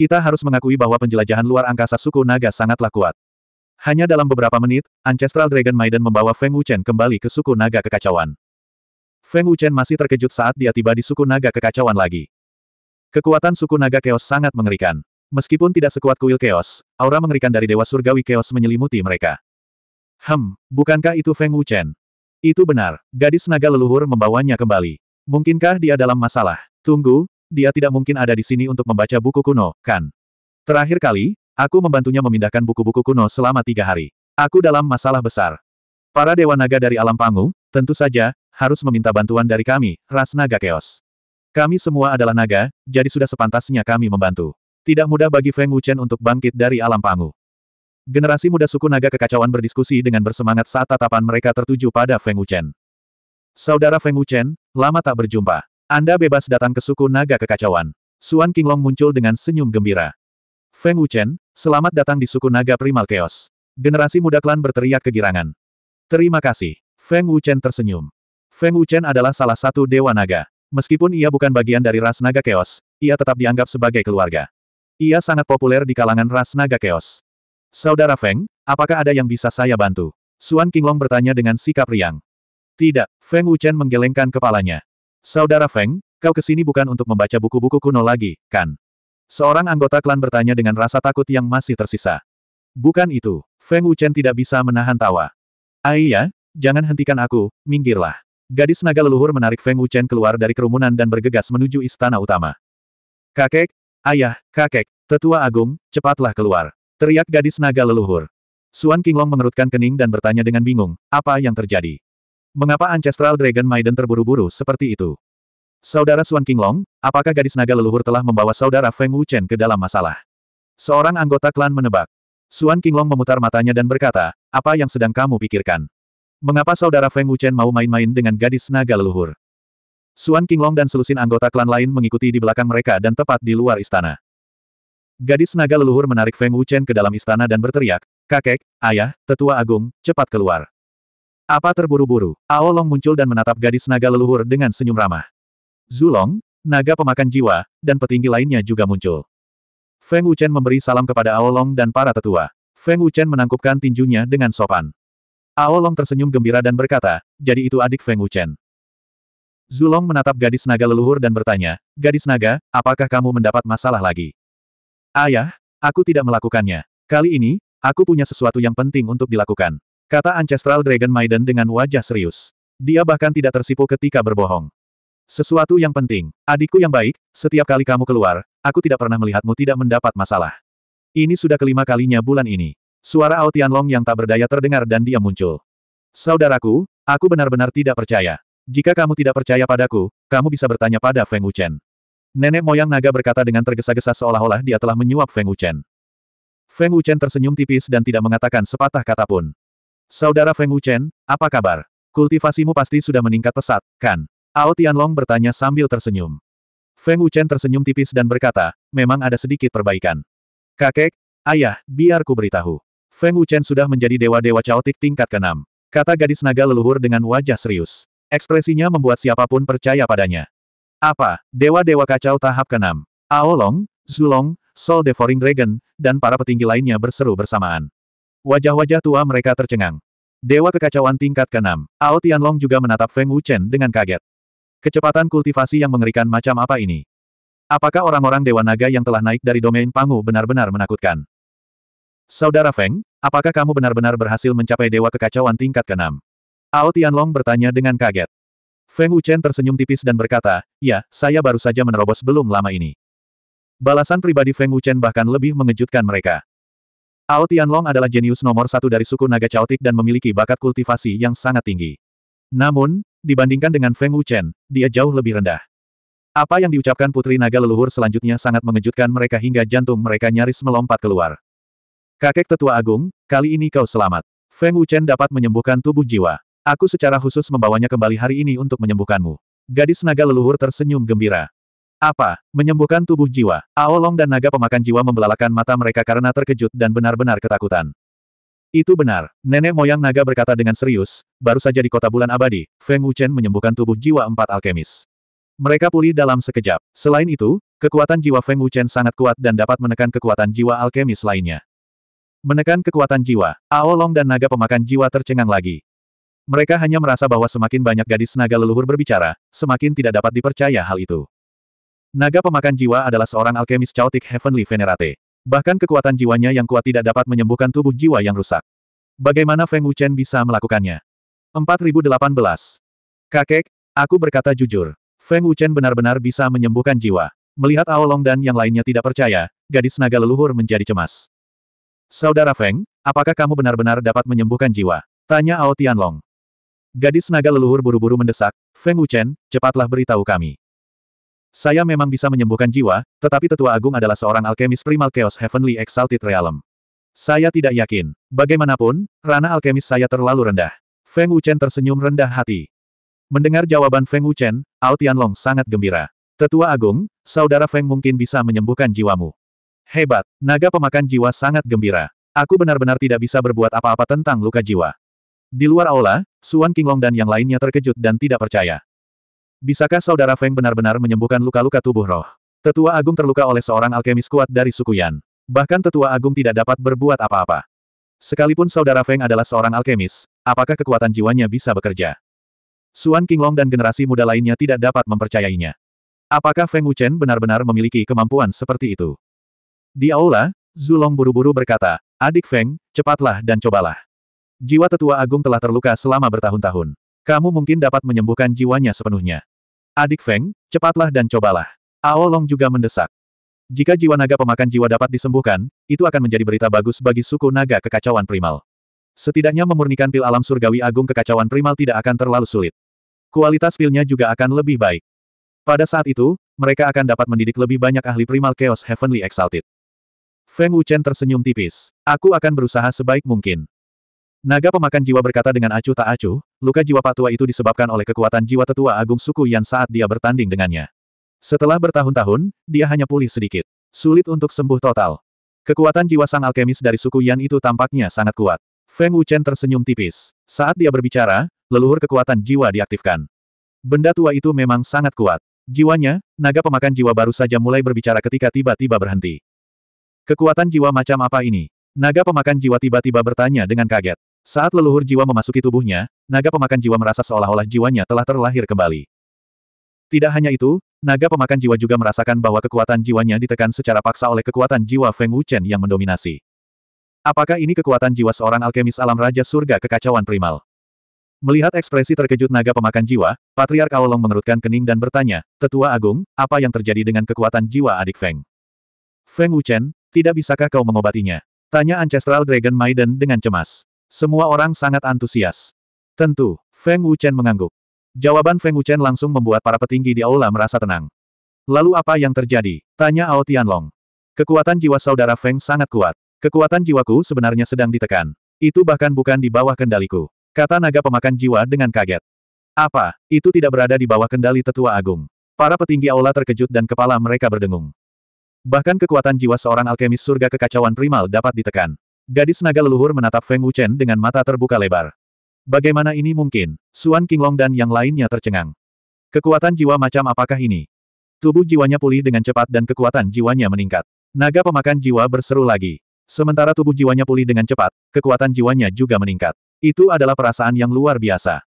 Kita harus mengakui bahwa penjelajahan luar angkasa suku naga sangatlah kuat. Hanya dalam beberapa menit, Ancestral Dragon Maiden membawa Feng Wuchen kembali ke suku naga kekacauan. Feng Wuchen masih terkejut saat dia tiba di suku naga kekacauan lagi. Kekuatan suku naga Chaos sangat mengerikan. Meskipun tidak sekuat kuil Chaos, aura mengerikan dari Dewa Surgawi Chaos menyelimuti mereka. Hem, bukankah itu Feng Wuchen? Itu benar, gadis naga leluhur membawanya kembali. Mungkinkah dia dalam masalah? Tunggu, dia tidak mungkin ada di sini untuk membaca buku kuno, kan? Terakhir kali, aku membantunya memindahkan buku-buku kuno selama tiga hari. Aku dalam masalah besar. Para dewa naga dari alam pangu, tentu saja, harus meminta bantuan dari kami, ras naga keos. Kami semua adalah naga, jadi sudah sepantasnya kami membantu. Tidak mudah bagi Feng Wuchen untuk bangkit dari alam pangu. Generasi muda suku naga kekacauan berdiskusi dengan bersemangat saat tatapan mereka tertuju pada Feng Wuchen. Saudara Feng Wuchen, lama tak berjumpa. Anda bebas datang ke suku naga kekacauan. Suan Qinglong muncul dengan senyum gembira. Feng Wuchen, selamat datang di suku naga primal chaos. Generasi muda klan berteriak kegirangan. Terima kasih. Feng Wuchen tersenyum. Feng Wuchen adalah salah satu dewa naga. Meskipun ia bukan bagian dari ras naga keos, ia tetap dianggap sebagai keluarga. Ia sangat populer di kalangan ras naga keos. Saudara Feng, apakah ada yang bisa saya bantu? Suan Kinglong bertanya dengan sikap riang. Tidak, Feng Wuchen menggelengkan kepalanya. Saudara Feng, kau kesini bukan untuk membaca buku-buku kuno lagi, kan? Seorang anggota klan bertanya dengan rasa takut yang masih tersisa. Bukan itu, Feng Wuchen tidak bisa menahan tawa. Aiyah, ah jangan hentikan aku, minggirlah. Gadis naga leluhur menarik Feng Wuchen keluar dari kerumunan dan bergegas menuju istana utama. Kakek, ayah, kakek, tetua agung, cepatlah keluar. Teriak gadis naga leluhur. Suan Qinglong mengerutkan kening dan bertanya dengan bingung, apa yang terjadi? Mengapa Ancestral Dragon Maiden terburu-buru seperti itu? Saudara Suan Qinglong, apakah gadis naga leluhur telah membawa saudara Feng Wuchen ke dalam masalah? Seorang anggota klan menebak. Suan Qinglong memutar matanya dan berkata, apa yang sedang kamu pikirkan? Mengapa saudara Feng Wuchen mau main-main dengan gadis naga leluhur? Suan Qinglong dan selusin anggota klan lain mengikuti di belakang mereka dan tepat di luar istana. Gadis naga leluhur menarik Feng Wuchen ke dalam istana dan berteriak, Kakek, ayah, tetua agung, cepat keluar. Apa terburu-buru? Ao Long muncul dan menatap gadis naga leluhur dengan senyum ramah. Zulong, naga pemakan jiwa, dan petinggi lainnya juga muncul. Feng Wuchen memberi salam kepada Ao Long dan para tetua. Feng Wuchen menangkupkan tinjunya dengan sopan. Aolong tersenyum gembira dan berkata, jadi itu adik Feng Wuchen. Zulong menatap gadis naga leluhur dan bertanya, gadis naga, apakah kamu mendapat masalah lagi? Ayah, aku tidak melakukannya. Kali ini, aku punya sesuatu yang penting untuk dilakukan. Kata Ancestral Dragon Maiden dengan wajah serius. Dia bahkan tidak tersipu ketika berbohong. Sesuatu yang penting. Adikku yang baik, setiap kali kamu keluar, aku tidak pernah melihatmu tidak mendapat masalah. Ini sudah kelima kalinya bulan ini. Suara Ao Tianlong yang tak berdaya terdengar dan dia muncul. Saudaraku, aku benar-benar tidak percaya. Jika kamu tidak percaya padaku, kamu bisa bertanya pada Feng Wuchen. Nenek moyang naga berkata dengan tergesa-gesa seolah-olah dia telah menyuap Feng Wuchen. Feng Wuchen tersenyum tipis dan tidak mengatakan sepatah kata pun. Saudara Feng Wuchen, apa kabar? Kultivasimu pasti sudah meningkat pesat, kan? Ao Tianlong bertanya sambil tersenyum. Feng Wuchen tersenyum tipis dan berkata, memang ada sedikit perbaikan. Kakek, ayah, biar ku beritahu. Feng Wuchen sudah menjadi dewa-dewa caotik tingkat ke-6. Kata gadis naga leluhur dengan wajah serius. Ekspresinya membuat siapapun percaya padanya. Apa, dewa-dewa kacau tahap ke-6? Aolong, Zulong, Sol Devouring Dragon, dan para petinggi lainnya berseru bersamaan. Wajah-wajah tua mereka tercengang. Dewa kekacauan tingkat ke-6, Ao Tianlong juga menatap Feng Wuchen dengan kaget. Kecepatan kultivasi yang mengerikan macam apa ini? Apakah orang-orang Dewa Naga yang telah naik dari domain Pangu benar-benar menakutkan? Saudara Feng, apakah kamu benar-benar berhasil mencapai Dewa Kekacauan tingkat ke-6? Ao Tianlong bertanya dengan kaget. Feng Wuchen tersenyum tipis dan berkata, ya, saya baru saja menerobos belum lama ini. Balasan pribadi Feng Wuchen bahkan lebih mengejutkan mereka. Ao Tianlong adalah jenius nomor satu dari suku naga caotik dan memiliki bakat kultivasi yang sangat tinggi. Namun, dibandingkan dengan Feng Wuchen, dia jauh lebih rendah. Apa yang diucapkan putri naga leluhur selanjutnya sangat mengejutkan mereka hingga jantung mereka nyaris melompat keluar. Kakek tetua agung, kali ini kau selamat. Feng Wuchen dapat menyembuhkan tubuh jiwa. Aku secara khusus membawanya kembali hari ini untuk menyembuhkanmu. Gadis naga leluhur tersenyum gembira. Apa? Menyembuhkan tubuh jiwa. Aolong dan naga pemakan jiwa membelalakan mata mereka karena terkejut dan benar-benar ketakutan. Itu benar. Nenek moyang naga berkata dengan serius, baru saja di kota bulan abadi, Feng Wuchen menyembuhkan tubuh jiwa empat alkemis. Mereka pulih dalam sekejap. Selain itu, kekuatan jiwa Feng Wuchen sangat kuat dan dapat menekan kekuatan jiwa alkemis lainnya. Menekan kekuatan jiwa, Aolong dan naga pemakan jiwa tercengang lagi. Mereka hanya merasa bahwa semakin banyak gadis naga leluhur berbicara, semakin tidak dapat dipercaya hal itu. Naga pemakan jiwa adalah seorang alkemis Chaotic Heavenly Venerate. Bahkan kekuatan jiwanya yang kuat tidak dapat menyembuhkan tubuh jiwa yang rusak. Bagaimana Feng Wuchen bisa melakukannya? 4018. Kakek, aku berkata jujur. Feng Wuchen benar-benar bisa menyembuhkan jiwa. Melihat Aolong dan yang lainnya tidak percaya, gadis naga leluhur menjadi cemas. Saudara Feng, apakah kamu benar-benar dapat menyembuhkan jiwa? Tanya Ao Tianlong. Gadis naga leluhur buru-buru mendesak, Feng Wuchen, cepatlah beritahu kami. Saya memang bisa menyembuhkan jiwa, tetapi Tetua Agung adalah seorang alkemis primal Chaos Heavenly Exalted Realm. Saya tidak yakin. Bagaimanapun, rana alkemis saya terlalu rendah. Feng Wuchen tersenyum rendah hati. Mendengar jawaban Feng Wuchen, Ao Tianlong sangat gembira. Tetua Agung, saudara Feng mungkin bisa menyembuhkan jiwamu. Hebat, naga pemakan jiwa sangat gembira. Aku benar-benar tidak bisa berbuat apa-apa tentang luka jiwa. Di luar aula, Suan Kinglong dan yang lainnya terkejut dan tidak percaya. Bisakah saudara Feng benar-benar menyembuhkan luka-luka tubuh roh? Tetua Agung terluka oleh seorang alkemis kuat dari suku Yan. Bahkan Tetua Agung tidak dapat berbuat apa-apa. Sekalipun saudara Feng adalah seorang alkemis, apakah kekuatan jiwanya bisa bekerja? Suan Kinglong dan generasi muda lainnya tidak dapat mempercayainya. Apakah Feng Wuchen benar-benar memiliki kemampuan seperti itu? Di aula, Zulong buru-buru berkata, Adik Feng, cepatlah dan cobalah. Jiwa tetua agung telah terluka selama bertahun-tahun. Kamu mungkin dapat menyembuhkan jiwanya sepenuhnya. Adik Feng, cepatlah dan cobalah. Aolong juga mendesak. Jika jiwa naga pemakan jiwa dapat disembuhkan, itu akan menjadi berita bagus bagi suku naga kekacauan primal. Setidaknya memurnikan pil alam surgawi agung kekacauan primal tidak akan terlalu sulit. Kualitas pilnya juga akan lebih baik. Pada saat itu, mereka akan dapat mendidik lebih banyak ahli primal Chaos Heavenly Exalted. Feng Wuchen tersenyum tipis. Aku akan berusaha sebaik mungkin. Naga pemakan jiwa berkata dengan acuh tak acuh, luka jiwa patua itu disebabkan oleh kekuatan jiwa tetua agung suku yang saat dia bertanding dengannya. Setelah bertahun-tahun, dia hanya pulih sedikit. Sulit untuk sembuh total. Kekuatan jiwa sang alkemis dari suku Yan itu tampaknya sangat kuat. Feng Wuchen tersenyum tipis. Saat dia berbicara, leluhur kekuatan jiwa diaktifkan. Benda tua itu memang sangat kuat. Jiwanya, naga pemakan jiwa baru saja mulai berbicara ketika tiba-tiba berhenti. Kekuatan jiwa macam apa ini? Naga pemakan jiwa tiba-tiba bertanya dengan kaget. Saat leluhur jiwa memasuki tubuhnya, naga pemakan jiwa merasa seolah-olah jiwanya telah terlahir kembali. Tidak hanya itu, naga pemakan jiwa juga merasakan bahwa kekuatan jiwanya ditekan secara paksa oleh kekuatan jiwa Feng Wuchen yang mendominasi. Apakah ini kekuatan jiwa seorang alkemis alam Raja Surga Kekacauan Primal? Melihat ekspresi terkejut naga pemakan jiwa, Patriark Aolong mengerutkan kening dan bertanya, Tetua Agung, apa yang terjadi dengan kekuatan jiwa adik Feng? Feng Wuchen, tidak bisakah kau mengobatinya? Tanya Ancestral Dragon Maiden dengan cemas. Semua orang sangat antusias. Tentu, Feng Wuchen mengangguk. Jawaban Feng Wuchen langsung membuat para petinggi di aula merasa tenang. Lalu apa yang terjadi? Tanya Ao Tianlong. Kekuatan jiwa saudara Feng sangat kuat. Kekuatan jiwaku sebenarnya sedang ditekan. Itu bahkan bukan di bawah kendaliku. Kata naga pemakan jiwa dengan kaget. Apa? Itu tidak berada di bawah kendali tetua agung. Para petinggi aula terkejut dan kepala mereka berdengung. Bahkan kekuatan jiwa seorang alkemis surga kekacauan primal dapat ditekan. Gadis naga leluhur menatap Feng Wuchen dengan mata terbuka lebar. Bagaimana ini mungkin? Suan Qinglong dan yang lainnya tercengang. Kekuatan jiwa macam apakah ini? Tubuh jiwanya pulih dengan cepat dan kekuatan jiwanya meningkat. Naga pemakan jiwa berseru lagi. Sementara tubuh jiwanya pulih dengan cepat, kekuatan jiwanya juga meningkat. Itu adalah perasaan yang luar biasa.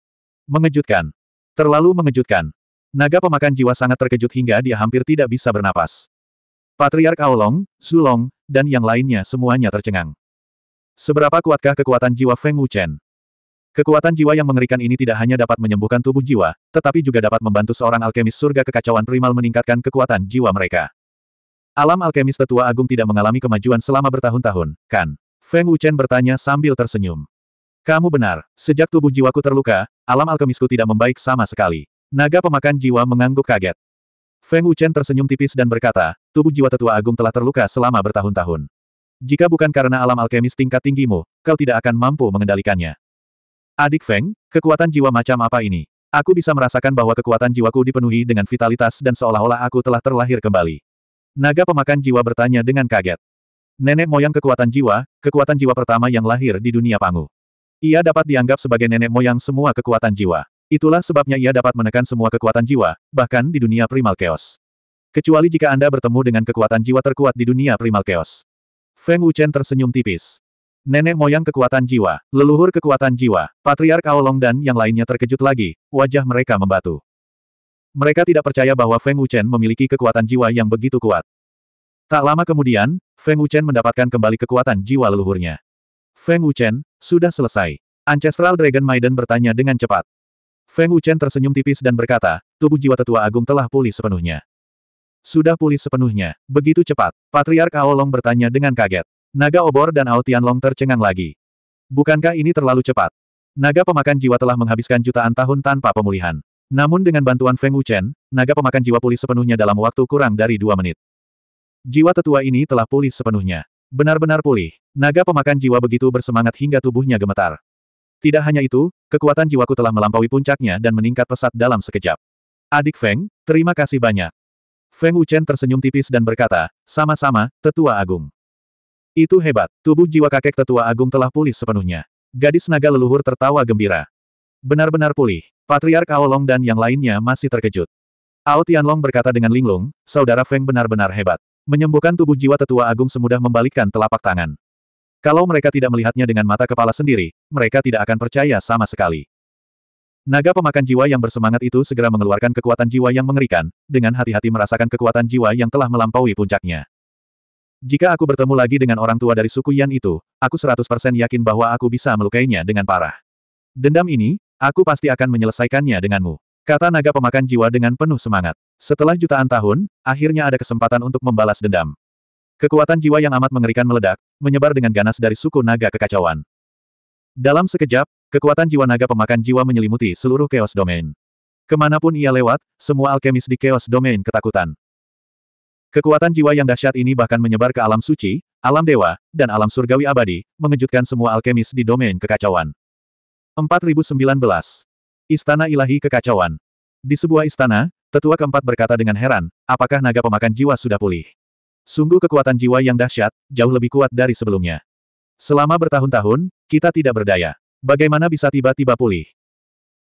Mengejutkan. Terlalu mengejutkan. Naga pemakan jiwa sangat terkejut hingga dia hampir tidak bisa bernapas. Patriark Aolong, Sulong, dan yang lainnya semuanya tercengang. Seberapa kuatkah kekuatan jiwa Feng Wuchen? Kekuatan jiwa yang mengerikan ini tidak hanya dapat menyembuhkan tubuh jiwa, tetapi juga dapat membantu seorang alkemis surga kekacauan primal meningkatkan kekuatan jiwa mereka. Alam alkemis tetua agung tidak mengalami kemajuan selama bertahun-tahun, kan? Feng Wuchen bertanya sambil tersenyum. Kamu benar, sejak tubuh jiwaku terluka, alam alkemisku tidak membaik sama sekali. Naga pemakan jiwa mengangguk kaget. Feng Wuchen tersenyum tipis dan berkata, tubuh jiwa tetua agung telah terluka selama bertahun-tahun. Jika bukan karena alam alkemis tingkat tinggimu, kau tidak akan mampu mengendalikannya. Adik Feng, kekuatan jiwa macam apa ini? Aku bisa merasakan bahwa kekuatan jiwaku dipenuhi dengan vitalitas dan seolah-olah aku telah terlahir kembali. Naga pemakan jiwa bertanya dengan kaget. Nenek moyang kekuatan jiwa, kekuatan jiwa pertama yang lahir di dunia Pangu. Ia dapat dianggap sebagai nenek moyang semua kekuatan jiwa. Itulah sebabnya ia dapat menekan semua kekuatan jiwa, bahkan di dunia primal chaos. Kecuali jika Anda bertemu dengan kekuatan jiwa terkuat di dunia primal chaos. Feng Wuchen tersenyum tipis. Nenek moyang kekuatan jiwa, leluhur kekuatan jiwa, Patriark Aolong dan yang lainnya terkejut lagi, wajah mereka membatu. Mereka tidak percaya bahwa Feng Wuchen memiliki kekuatan jiwa yang begitu kuat. Tak lama kemudian, Feng Wuchen mendapatkan kembali kekuatan jiwa leluhurnya. Feng Wuchen, sudah selesai. Ancestral Dragon Maiden bertanya dengan cepat. Feng Wuchen tersenyum tipis dan berkata, tubuh jiwa tetua agung telah pulih sepenuhnya. Sudah pulih sepenuhnya. Begitu cepat, Patriark Aolong bertanya dengan kaget. Naga obor dan Aotian Long tercengang lagi. Bukankah ini terlalu cepat? Naga pemakan jiwa telah menghabiskan jutaan tahun tanpa pemulihan. Namun dengan bantuan Feng Wuchen, naga pemakan jiwa pulih sepenuhnya dalam waktu kurang dari dua menit. Jiwa tetua ini telah pulih sepenuhnya. Benar-benar pulih. Naga pemakan jiwa begitu bersemangat hingga tubuhnya gemetar. Tidak hanya itu, kekuatan jiwaku telah melampaui puncaknya dan meningkat pesat dalam sekejap. Adik Feng, terima kasih banyak. Feng Wuchen tersenyum tipis dan berkata, sama-sama, tetua agung. Itu hebat, tubuh jiwa kakek tetua agung telah pulih sepenuhnya. Gadis naga leluhur tertawa gembira. Benar-benar pulih. Patriark Ao Long dan yang lainnya masih terkejut. Ao Tianlong berkata dengan linglung, saudara Feng benar-benar hebat. Menyembuhkan tubuh jiwa tetua agung semudah membalikkan telapak tangan. Kalau mereka tidak melihatnya dengan mata kepala sendiri, mereka tidak akan percaya sama sekali. Naga pemakan jiwa yang bersemangat itu segera mengeluarkan kekuatan jiwa yang mengerikan, dengan hati-hati merasakan kekuatan jiwa yang telah melampaui puncaknya. Jika aku bertemu lagi dengan orang tua dari suku Yan itu, aku 100% yakin bahwa aku bisa melukainya dengan parah. Dendam ini, aku pasti akan menyelesaikannya denganmu. Kata naga pemakan jiwa dengan penuh semangat. Setelah jutaan tahun, akhirnya ada kesempatan untuk membalas dendam. Kekuatan jiwa yang amat mengerikan meledak, menyebar dengan ganas dari suku naga kekacauan. Dalam sekejap, Kekuatan jiwa naga pemakan jiwa menyelimuti seluruh Chaos Domain. Kemanapun ia lewat, semua alkemis di Chaos Domain ketakutan. Kekuatan jiwa yang dahsyat ini bahkan menyebar ke alam suci, alam dewa, dan alam surgawi abadi, mengejutkan semua alkemis di domain kekacauan. 4019. Istana Ilahi Kekacauan Di sebuah istana, tetua keempat berkata dengan heran, apakah naga pemakan jiwa sudah pulih? Sungguh kekuatan jiwa yang dahsyat, jauh lebih kuat dari sebelumnya. Selama bertahun-tahun, kita tidak berdaya. Bagaimana bisa tiba-tiba pulih?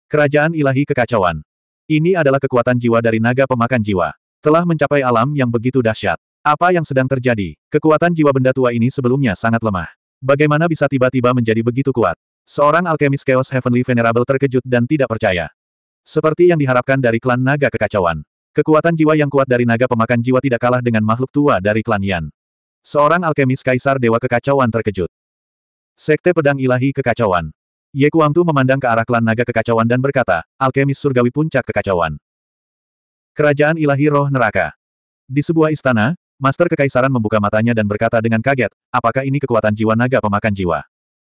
Kerajaan ilahi kekacauan. Ini adalah kekuatan jiwa dari naga pemakan jiwa. Telah mencapai alam yang begitu dahsyat. Apa yang sedang terjadi? Kekuatan jiwa benda tua ini sebelumnya sangat lemah. Bagaimana bisa tiba-tiba menjadi begitu kuat? Seorang alkemis Chaos Heavenly Venerable terkejut dan tidak percaya. Seperti yang diharapkan dari klan naga kekacauan. Kekuatan jiwa yang kuat dari naga pemakan jiwa tidak kalah dengan makhluk tua dari klan Yan. Seorang alkemis kaisar dewa kekacauan terkejut. Sekte pedang ilahi kekacauan. Ye Kuangtu memandang ke arah klan naga kekacauan dan berkata, alkemis surgawi puncak kekacauan. Kerajaan ilahi roh neraka. Di sebuah istana, Master Kekaisaran membuka matanya dan berkata dengan kaget, apakah ini kekuatan jiwa naga pemakan jiwa?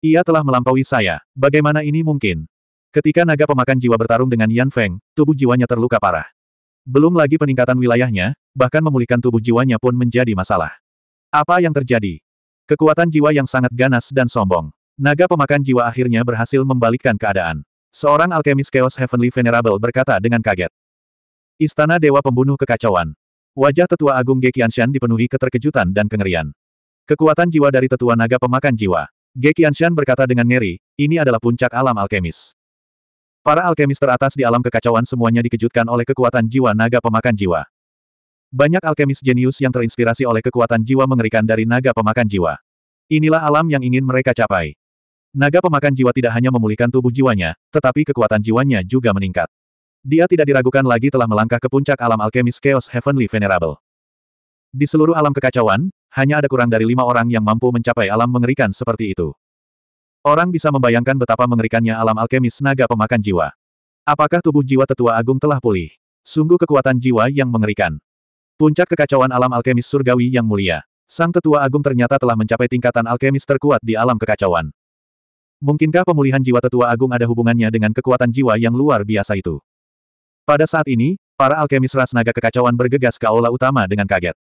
Ia telah melampaui saya, bagaimana ini mungkin? Ketika naga pemakan jiwa bertarung dengan Yan Feng, tubuh jiwanya terluka parah. Belum lagi peningkatan wilayahnya, bahkan memulihkan tubuh jiwanya pun menjadi masalah. Apa yang terjadi? Kekuatan jiwa yang sangat ganas dan sombong. Naga pemakan jiwa akhirnya berhasil membalikkan keadaan. Seorang alkemis Chaos Heavenly Venerable berkata dengan kaget. Istana Dewa Pembunuh Kekacauan. Wajah tetua agung Gekianshan dipenuhi keterkejutan dan kengerian. Kekuatan jiwa dari tetua naga pemakan jiwa. Gekianshan berkata dengan ngeri, ini adalah puncak alam alkemis. Para alkemis teratas di alam kekacauan semuanya dikejutkan oleh kekuatan jiwa naga pemakan jiwa. Banyak alkemis jenius yang terinspirasi oleh kekuatan jiwa mengerikan dari naga pemakan jiwa. Inilah alam yang ingin mereka capai. Naga pemakan jiwa tidak hanya memulihkan tubuh jiwanya, tetapi kekuatan jiwanya juga meningkat. Dia tidak diragukan lagi telah melangkah ke puncak alam alkemis Chaos Heavenly Venerable. Di seluruh alam kekacauan, hanya ada kurang dari lima orang yang mampu mencapai alam mengerikan seperti itu. Orang bisa membayangkan betapa mengerikannya alam alkemis naga pemakan jiwa. Apakah tubuh jiwa tetua agung telah pulih? Sungguh kekuatan jiwa yang mengerikan. Puncak kekacauan alam alkemis surgawi yang mulia. Sang tetua agung ternyata telah mencapai tingkatan alkemis terkuat di alam kekacauan. Mungkinkah pemulihan jiwa tetua agung ada hubungannya dengan kekuatan jiwa yang luar biasa itu? Pada saat ini, para alkemis ras naga kekacauan bergegas ke aula utama dengan kaget.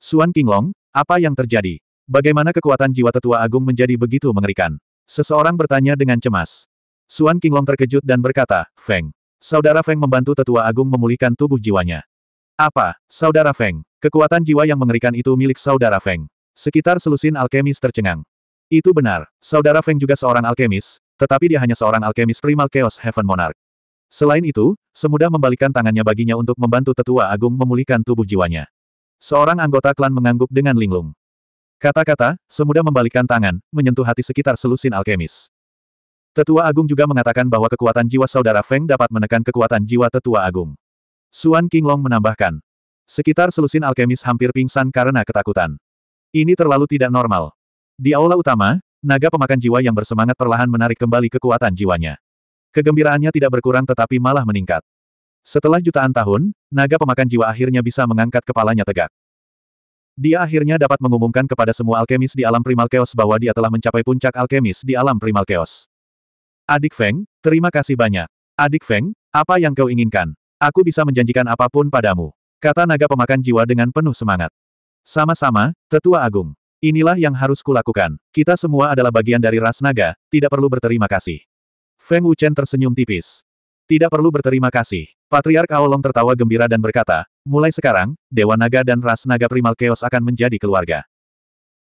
Suan Kinglong, apa yang terjadi? Bagaimana kekuatan jiwa tetua agung menjadi begitu mengerikan? Seseorang bertanya dengan cemas. Suan Kinglong terkejut dan berkata, Feng. Saudara Feng membantu tetua agung memulihkan tubuh jiwanya. Apa, saudara Feng? Kekuatan jiwa yang mengerikan itu milik saudara Feng. Sekitar selusin alkemis tercengang. Itu benar, saudara Feng juga seorang alkemis, tetapi dia hanya seorang alkemis primal Chaos Heaven Monarch. Selain itu, semudah membalikan tangannya baginya untuk membantu tetua agung memulihkan tubuh jiwanya. Seorang anggota klan mengangguk dengan linglung. Kata-kata, semudah membalikan tangan, menyentuh hati sekitar selusin alkemis. Tetua Agung juga mengatakan bahwa kekuatan jiwa saudara Feng dapat menekan kekuatan jiwa Tetua Agung. Suan Qinglong menambahkan. Sekitar selusin alkemis hampir pingsan karena ketakutan. Ini terlalu tidak normal. Di aula utama, naga pemakan jiwa yang bersemangat perlahan menarik kembali kekuatan jiwanya. Kegembiraannya tidak berkurang tetapi malah meningkat. Setelah jutaan tahun, naga pemakan jiwa akhirnya bisa mengangkat kepalanya tegak. Dia akhirnya dapat mengumumkan kepada semua alkemis di alam primal chaos bahwa dia telah mencapai puncak alkemis di alam primal chaos. Adik Feng, terima kasih banyak. Adik Feng, apa yang kau inginkan? Aku bisa menjanjikan apapun padamu. Kata naga pemakan jiwa dengan penuh semangat. Sama-sama, Tetua Agung. Inilah yang harus kulakukan. Kita semua adalah bagian dari ras naga, tidak perlu berterima kasih. Feng Wuchen tersenyum tipis. Tidak perlu berterima kasih. Patriark Aolong tertawa gembira dan berkata, mulai sekarang, Dewa Naga dan ras naga primal chaos akan menjadi keluarga.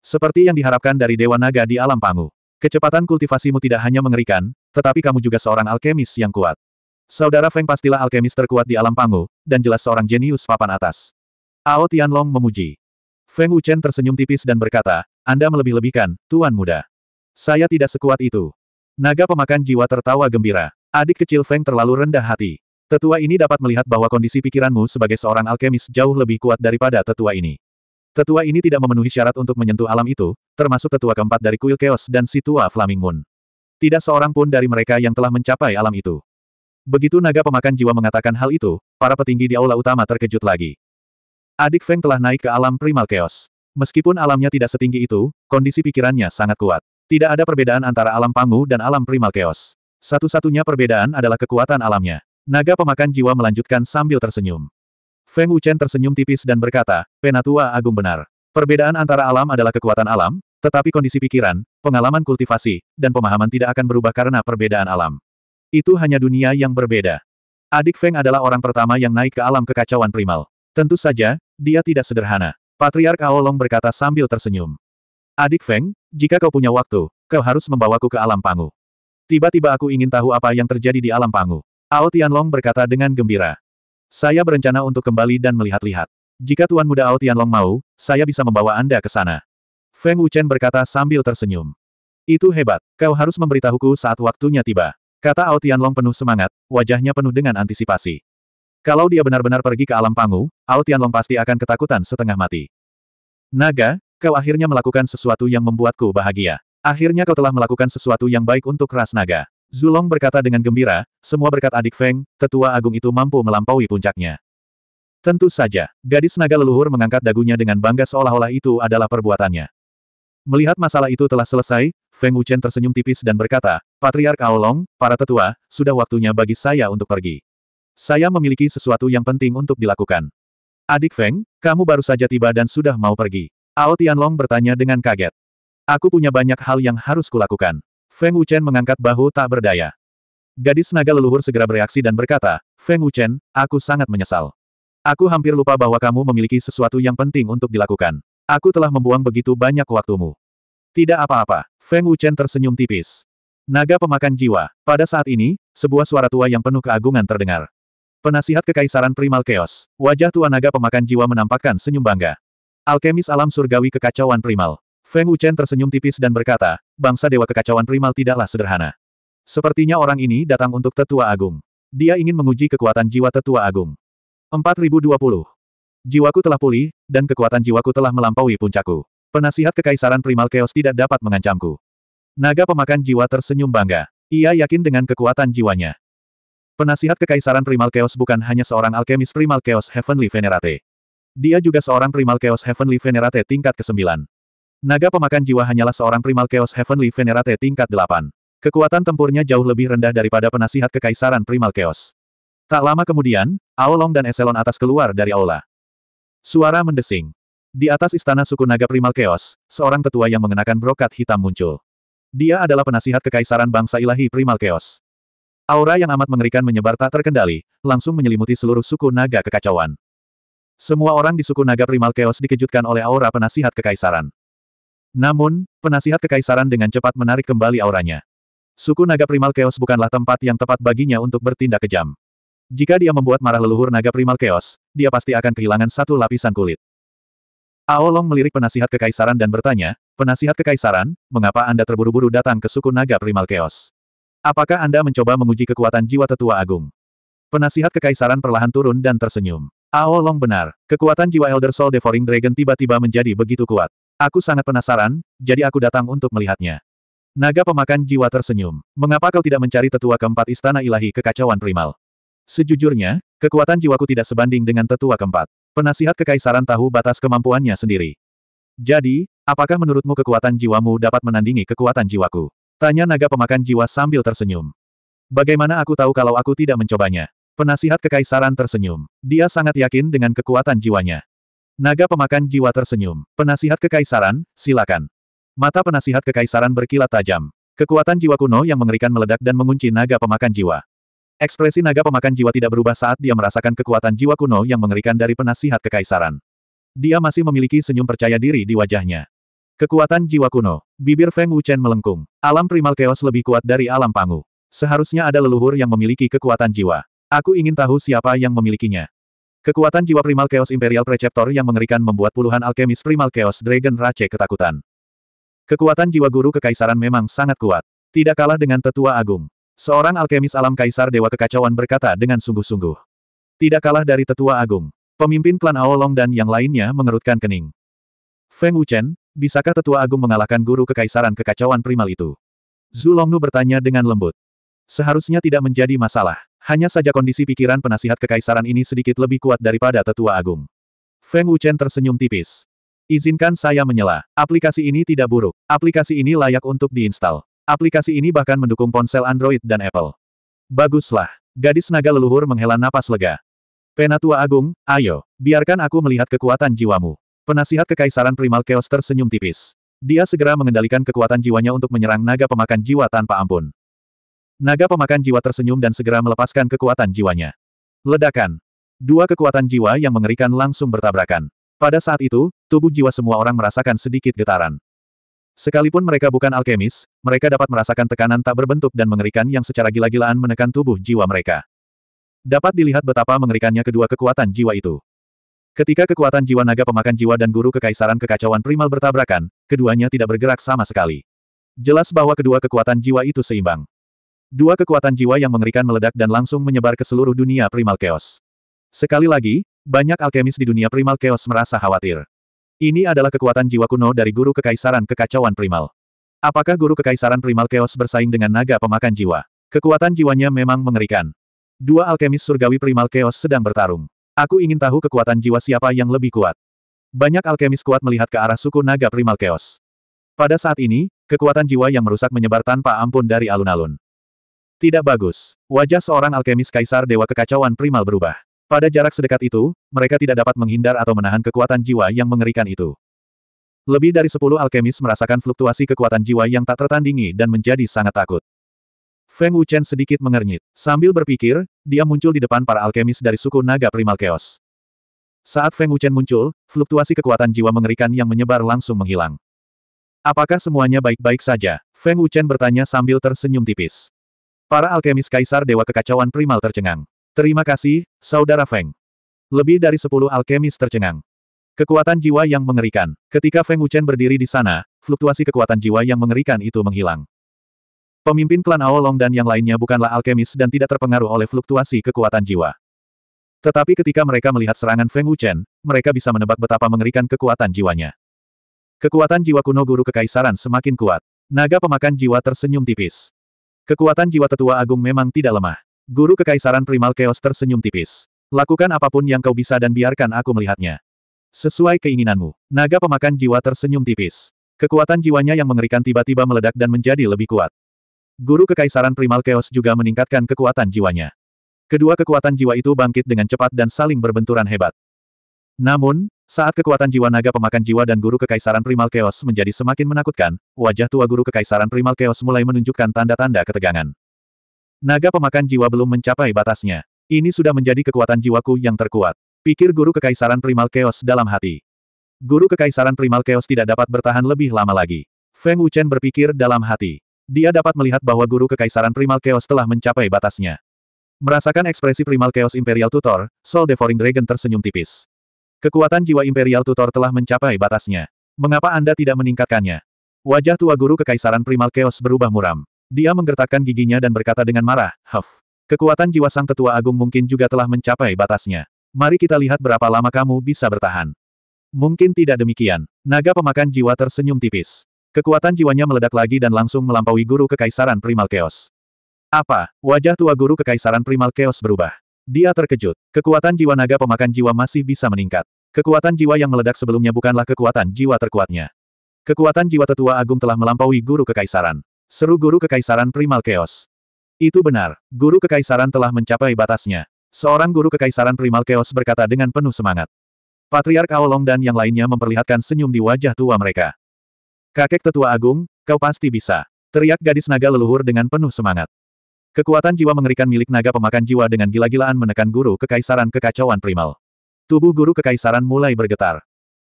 Seperti yang diharapkan dari Dewa Naga di alam pangu. Kecepatan kultivasimu tidak hanya mengerikan, tetapi kamu juga seorang alkemis yang kuat. Saudara Feng pastilah alkemis terkuat di alam pangu, dan jelas seorang jenius papan atas. Ao Tianlong memuji. Feng Wuchen tersenyum tipis dan berkata, Anda melebih-lebihkan, Tuan Muda. Saya tidak sekuat itu. Naga pemakan jiwa tertawa gembira. Adik kecil Feng terlalu rendah hati. Tetua ini dapat melihat bahwa kondisi pikiranmu sebagai seorang alkemis jauh lebih kuat daripada tetua ini. Tetua ini tidak memenuhi syarat untuk menyentuh alam itu, termasuk tetua keempat dari kuil Chaos dan Situa Flaming Moon. Tidak seorang pun dari mereka yang telah mencapai alam itu. Begitu naga pemakan jiwa mengatakan hal itu, para petinggi di aula utama terkejut lagi. Adik Feng telah naik ke alam primal chaos. Meskipun alamnya tidak setinggi itu, kondisi pikirannya sangat kuat. Tidak ada perbedaan antara alam Pangu dan alam primal chaos. Satu-satunya perbedaan adalah kekuatan alamnya. Naga pemakan jiwa melanjutkan sambil tersenyum. Feng Wuchen tersenyum tipis dan berkata, Penatua Agung benar. Perbedaan antara alam adalah kekuatan alam, tetapi kondisi pikiran, pengalaman kultivasi, dan pemahaman tidak akan berubah karena perbedaan alam. Itu hanya dunia yang berbeda. Adik Feng adalah orang pertama yang naik ke alam kekacauan primal. Tentu saja, dia tidak sederhana. Patriark Aolong berkata sambil tersenyum. Adik Feng, jika kau punya waktu, kau harus membawaku ke alam pangu. Tiba-tiba aku ingin tahu apa yang terjadi di alam pangu. Ao Tianlong berkata dengan gembira. Saya berencana untuk kembali dan melihat-lihat. Jika Tuan Muda Ao Tianlong mau, saya bisa membawa Anda ke sana. Feng Wuchen berkata sambil tersenyum. Itu hebat, kau harus memberitahuku saat waktunya tiba. Kata Ao Tianlong penuh semangat, wajahnya penuh dengan antisipasi. Kalau dia benar-benar pergi ke alam pangu, Ao Tianlong pasti akan ketakutan setengah mati. Naga, kau akhirnya melakukan sesuatu yang membuatku bahagia. Akhirnya kau telah melakukan sesuatu yang baik untuk ras naga. Zulong berkata dengan gembira, semua berkat adik Feng, tetua agung itu mampu melampaui puncaknya. Tentu saja, gadis naga leluhur mengangkat dagunya dengan bangga seolah-olah itu adalah perbuatannya. Melihat masalah itu telah selesai, Feng Wuchen tersenyum tipis dan berkata, Patriark Aolong, para tetua, sudah waktunya bagi saya untuk pergi. Saya memiliki sesuatu yang penting untuk dilakukan. Adik Feng, kamu baru saja tiba dan sudah mau pergi. Ao Tianlong bertanya dengan kaget. Aku punya banyak hal yang harus kulakukan. Feng Wuchen mengangkat bahu tak berdaya. Gadis naga leluhur segera bereaksi dan berkata, Feng Wuchen, aku sangat menyesal. Aku hampir lupa bahwa kamu memiliki sesuatu yang penting untuk dilakukan. Aku telah membuang begitu banyak waktumu. Tidak apa-apa, Feng Wuchen tersenyum tipis. Naga pemakan jiwa. Pada saat ini, sebuah suara tua yang penuh keagungan terdengar. Penasihat Kekaisaran Primal Chaos, wajah tua naga pemakan jiwa menampakkan senyum bangga. Alkemis alam surgawi kekacauan primal. Feng Wuchen tersenyum tipis dan berkata, bangsa dewa kekacauan primal tidaklah sederhana. Sepertinya orang ini datang untuk tetua agung. Dia ingin menguji kekuatan jiwa tetua agung. 4020. Jiwaku telah pulih, dan kekuatan jiwaku telah melampaui puncaku. Penasihat Kekaisaran Primal Chaos tidak dapat mengancamku. Naga pemakan jiwa tersenyum bangga. Ia yakin dengan kekuatan jiwanya. Penasihat Kekaisaran Primal Chaos bukan hanya seorang alkemis Primal Chaos Heavenly Venerate. Dia juga seorang Primal Chaos Heavenly Venerate tingkat ke-9. Naga pemakan jiwa hanyalah seorang Primal Chaos Heavenly Venerate tingkat 8. Kekuatan tempurnya jauh lebih rendah daripada penasihat Kekaisaran Primal Chaos. Tak lama kemudian, Aolong dan Eselon atas keluar dari aula. Suara mendesing. Di atas istana suku naga Primal Chaos, seorang tetua yang mengenakan brokat hitam muncul. Dia adalah penasihat kekaisaran bangsa ilahi Primal Chaos. Aura yang amat mengerikan menyebar tak terkendali, langsung menyelimuti seluruh suku naga kekacauan. Semua orang di suku naga primal chaos dikejutkan oleh aura penasihat kekaisaran. Namun, penasihat kekaisaran dengan cepat menarik kembali auranya. Suku naga primal chaos bukanlah tempat yang tepat baginya untuk bertindak kejam. Jika dia membuat marah leluhur naga primal chaos, dia pasti akan kehilangan satu lapisan kulit. Aolong melirik penasihat kekaisaran dan bertanya, penasihat kekaisaran, mengapa Anda terburu-buru datang ke suku naga primal chaos? Apakah Anda mencoba menguji kekuatan jiwa tetua agung? Penasihat kekaisaran perlahan turun dan tersenyum. Ao Long benar, kekuatan jiwa Elder Soul Devouring Dragon tiba-tiba menjadi begitu kuat. Aku sangat penasaran, jadi aku datang untuk melihatnya. Naga pemakan jiwa tersenyum. Mengapa kau tidak mencari tetua keempat istana ilahi kekacauan primal? Sejujurnya, kekuatan jiwaku tidak sebanding dengan tetua keempat. Penasihat kekaisaran tahu batas kemampuannya sendiri. Jadi, apakah menurutmu kekuatan jiwamu dapat menandingi kekuatan jiwaku? Tanya naga pemakan jiwa sambil tersenyum. Bagaimana aku tahu kalau aku tidak mencobanya? Penasihat kekaisaran tersenyum. Dia sangat yakin dengan kekuatan jiwanya. Naga pemakan jiwa tersenyum. Penasihat kekaisaran, silakan. Mata penasihat kekaisaran berkilat tajam. Kekuatan jiwa kuno yang mengerikan meledak dan mengunci naga pemakan jiwa. Ekspresi naga pemakan jiwa tidak berubah saat dia merasakan kekuatan jiwa kuno yang mengerikan dari penasihat kekaisaran. Dia masih memiliki senyum percaya diri di wajahnya. Kekuatan jiwa kuno. Bibir Feng Wuchen melengkung. Alam primal chaos lebih kuat dari alam pangu. Seharusnya ada leluhur yang memiliki kekuatan jiwa. Aku ingin tahu siapa yang memilikinya. Kekuatan jiwa primal chaos imperial preceptor yang mengerikan membuat puluhan alkemis primal chaos dragon race ketakutan. Kekuatan jiwa guru kekaisaran memang sangat kuat. Tidak kalah dengan tetua agung. Seorang alkemis alam kaisar dewa kekacauan berkata dengan sungguh-sungguh. Tidak kalah dari tetua agung. Pemimpin klan Aolong dan yang lainnya mengerutkan kening. Feng Wuchen, Bisakah tetua agung mengalahkan guru kekaisaran kekacauan primal itu? Zulongnu bertanya dengan lembut. Seharusnya tidak menjadi masalah. Hanya saja kondisi pikiran penasihat kekaisaran ini sedikit lebih kuat daripada tetua agung. Feng Wuchen tersenyum tipis. Izinkan saya menyela. Aplikasi ini tidak buruk. Aplikasi ini layak untuk diinstal. Aplikasi ini bahkan mendukung ponsel Android dan Apple. Baguslah. Gadis naga leluhur menghela napas lega. Penatua Agung, ayo, biarkan aku melihat kekuatan jiwamu. Penasihat Kekaisaran Primal Chaos tersenyum tipis. Dia segera mengendalikan kekuatan jiwanya untuk menyerang naga pemakan jiwa tanpa ampun. Naga pemakan jiwa tersenyum dan segera melepaskan kekuatan jiwanya. Ledakan. Dua kekuatan jiwa yang mengerikan langsung bertabrakan. Pada saat itu, tubuh jiwa semua orang merasakan sedikit getaran. Sekalipun mereka bukan alkemis, mereka dapat merasakan tekanan tak berbentuk dan mengerikan yang secara gila-gilaan menekan tubuh jiwa mereka. Dapat dilihat betapa mengerikannya kedua kekuatan jiwa itu. Ketika kekuatan jiwa naga pemakan jiwa dan guru kekaisaran kekacauan primal bertabrakan, keduanya tidak bergerak sama sekali. Jelas bahwa kedua kekuatan jiwa itu seimbang. Dua kekuatan jiwa yang mengerikan meledak dan langsung menyebar ke seluruh dunia primal chaos. Sekali lagi, banyak alkemis di dunia primal chaos merasa khawatir. Ini adalah kekuatan jiwa kuno dari guru kekaisaran kekacauan primal. Apakah guru kekaisaran primal chaos bersaing dengan naga pemakan jiwa? Kekuatan jiwanya memang mengerikan. Dua alkemis surgawi primal chaos sedang bertarung. Aku ingin tahu kekuatan jiwa siapa yang lebih kuat. Banyak alkemis kuat melihat ke arah suku naga primal chaos. Pada saat ini, kekuatan jiwa yang merusak menyebar tanpa ampun dari alun-alun. Tidak bagus. Wajah seorang alkemis kaisar dewa kekacauan primal berubah. Pada jarak sedekat itu, mereka tidak dapat menghindar atau menahan kekuatan jiwa yang mengerikan itu. Lebih dari sepuluh alkemis merasakan fluktuasi kekuatan jiwa yang tak tertandingi dan menjadi sangat takut. Feng Wuchen sedikit mengernyit. Sambil berpikir, dia muncul di depan para alkemis dari suku naga primal chaos. Saat Feng Wuchen muncul, fluktuasi kekuatan jiwa mengerikan yang menyebar langsung menghilang. Apakah semuanya baik-baik saja? Feng Wuchen bertanya sambil tersenyum tipis. Para alkemis kaisar dewa kekacauan primal tercengang. Terima kasih, Saudara Feng. Lebih dari sepuluh alkemis tercengang. Kekuatan jiwa yang mengerikan. Ketika Feng Wuchen berdiri di sana, fluktuasi kekuatan jiwa yang mengerikan itu menghilang. Pemimpin klan Aolong dan yang lainnya bukanlah alkemis dan tidak terpengaruh oleh fluktuasi kekuatan jiwa. Tetapi ketika mereka melihat serangan Feng Wuchen, mereka bisa menebak betapa mengerikan kekuatan jiwanya. Kekuatan jiwa kuno guru kekaisaran semakin kuat. Naga pemakan jiwa tersenyum tipis. Kekuatan jiwa tetua agung memang tidak lemah. Guru kekaisaran primal chaos tersenyum tipis. Lakukan apapun yang kau bisa dan biarkan aku melihatnya. Sesuai keinginanmu, naga pemakan jiwa tersenyum tipis. Kekuatan jiwanya yang mengerikan tiba-tiba meledak dan menjadi lebih kuat. Guru Kekaisaran Primal Chaos juga meningkatkan kekuatan jiwanya. Kedua kekuatan jiwa itu bangkit dengan cepat dan saling berbenturan hebat. Namun, saat kekuatan jiwa naga pemakan jiwa dan Guru Kekaisaran Primal Chaos menjadi semakin menakutkan, wajah tua Guru Kekaisaran Primal Chaos mulai menunjukkan tanda-tanda ketegangan. Naga pemakan jiwa belum mencapai batasnya. Ini sudah menjadi kekuatan jiwaku yang terkuat. Pikir Guru Kekaisaran Primal Chaos dalam hati. Guru Kekaisaran Primal Chaos tidak dapat bertahan lebih lama lagi. Feng Wuchen berpikir dalam hati. Dia dapat melihat bahwa guru kekaisaran Primal Chaos telah mencapai batasnya. Merasakan ekspresi Primal Chaos Imperial Tutor, Soul Devouring Dragon tersenyum tipis. Kekuatan jiwa Imperial Tutor telah mencapai batasnya. Mengapa Anda tidak meningkatkannya? Wajah tua guru kekaisaran Primal Chaos berubah muram. Dia menggertakkan giginya dan berkata dengan marah, Huff. Kekuatan jiwa sang tetua agung mungkin juga telah mencapai batasnya. Mari kita lihat berapa lama kamu bisa bertahan. Mungkin tidak demikian. Naga pemakan jiwa tersenyum tipis. Kekuatan jiwanya meledak lagi dan langsung melampaui guru kekaisaran Primal Chaos. Apa? Wajah tua guru kekaisaran Primal Chaos berubah. Dia terkejut. Kekuatan jiwa naga pemakan jiwa masih bisa meningkat. Kekuatan jiwa yang meledak sebelumnya bukanlah kekuatan jiwa terkuatnya. Kekuatan jiwa tetua agung telah melampaui guru kekaisaran. Seru guru kekaisaran Primal Chaos. Itu benar, guru kekaisaran telah mencapai batasnya. Seorang guru kekaisaran Primal Chaos berkata dengan penuh semangat. Patriark Aolong dan yang lainnya memperlihatkan senyum di wajah tua mereka. Kakek tetua agung, kau pasti bisa. Teriak gadis naga leluhur dengan penuh semangat. Kekuatan jiwa mengerikan milik naga pemakan jiwa dengan gila-gilaan menekan guru kekaisaran kekacauan primal. Tubuh guru kekaisaran mulai bergetar.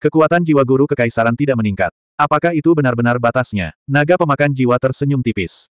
Kekuatan jiwa guru kekaisaran tidak meningkat. Apakah itu benar-benar batasnya? Naga pemakan jiwa tersenyum tipis.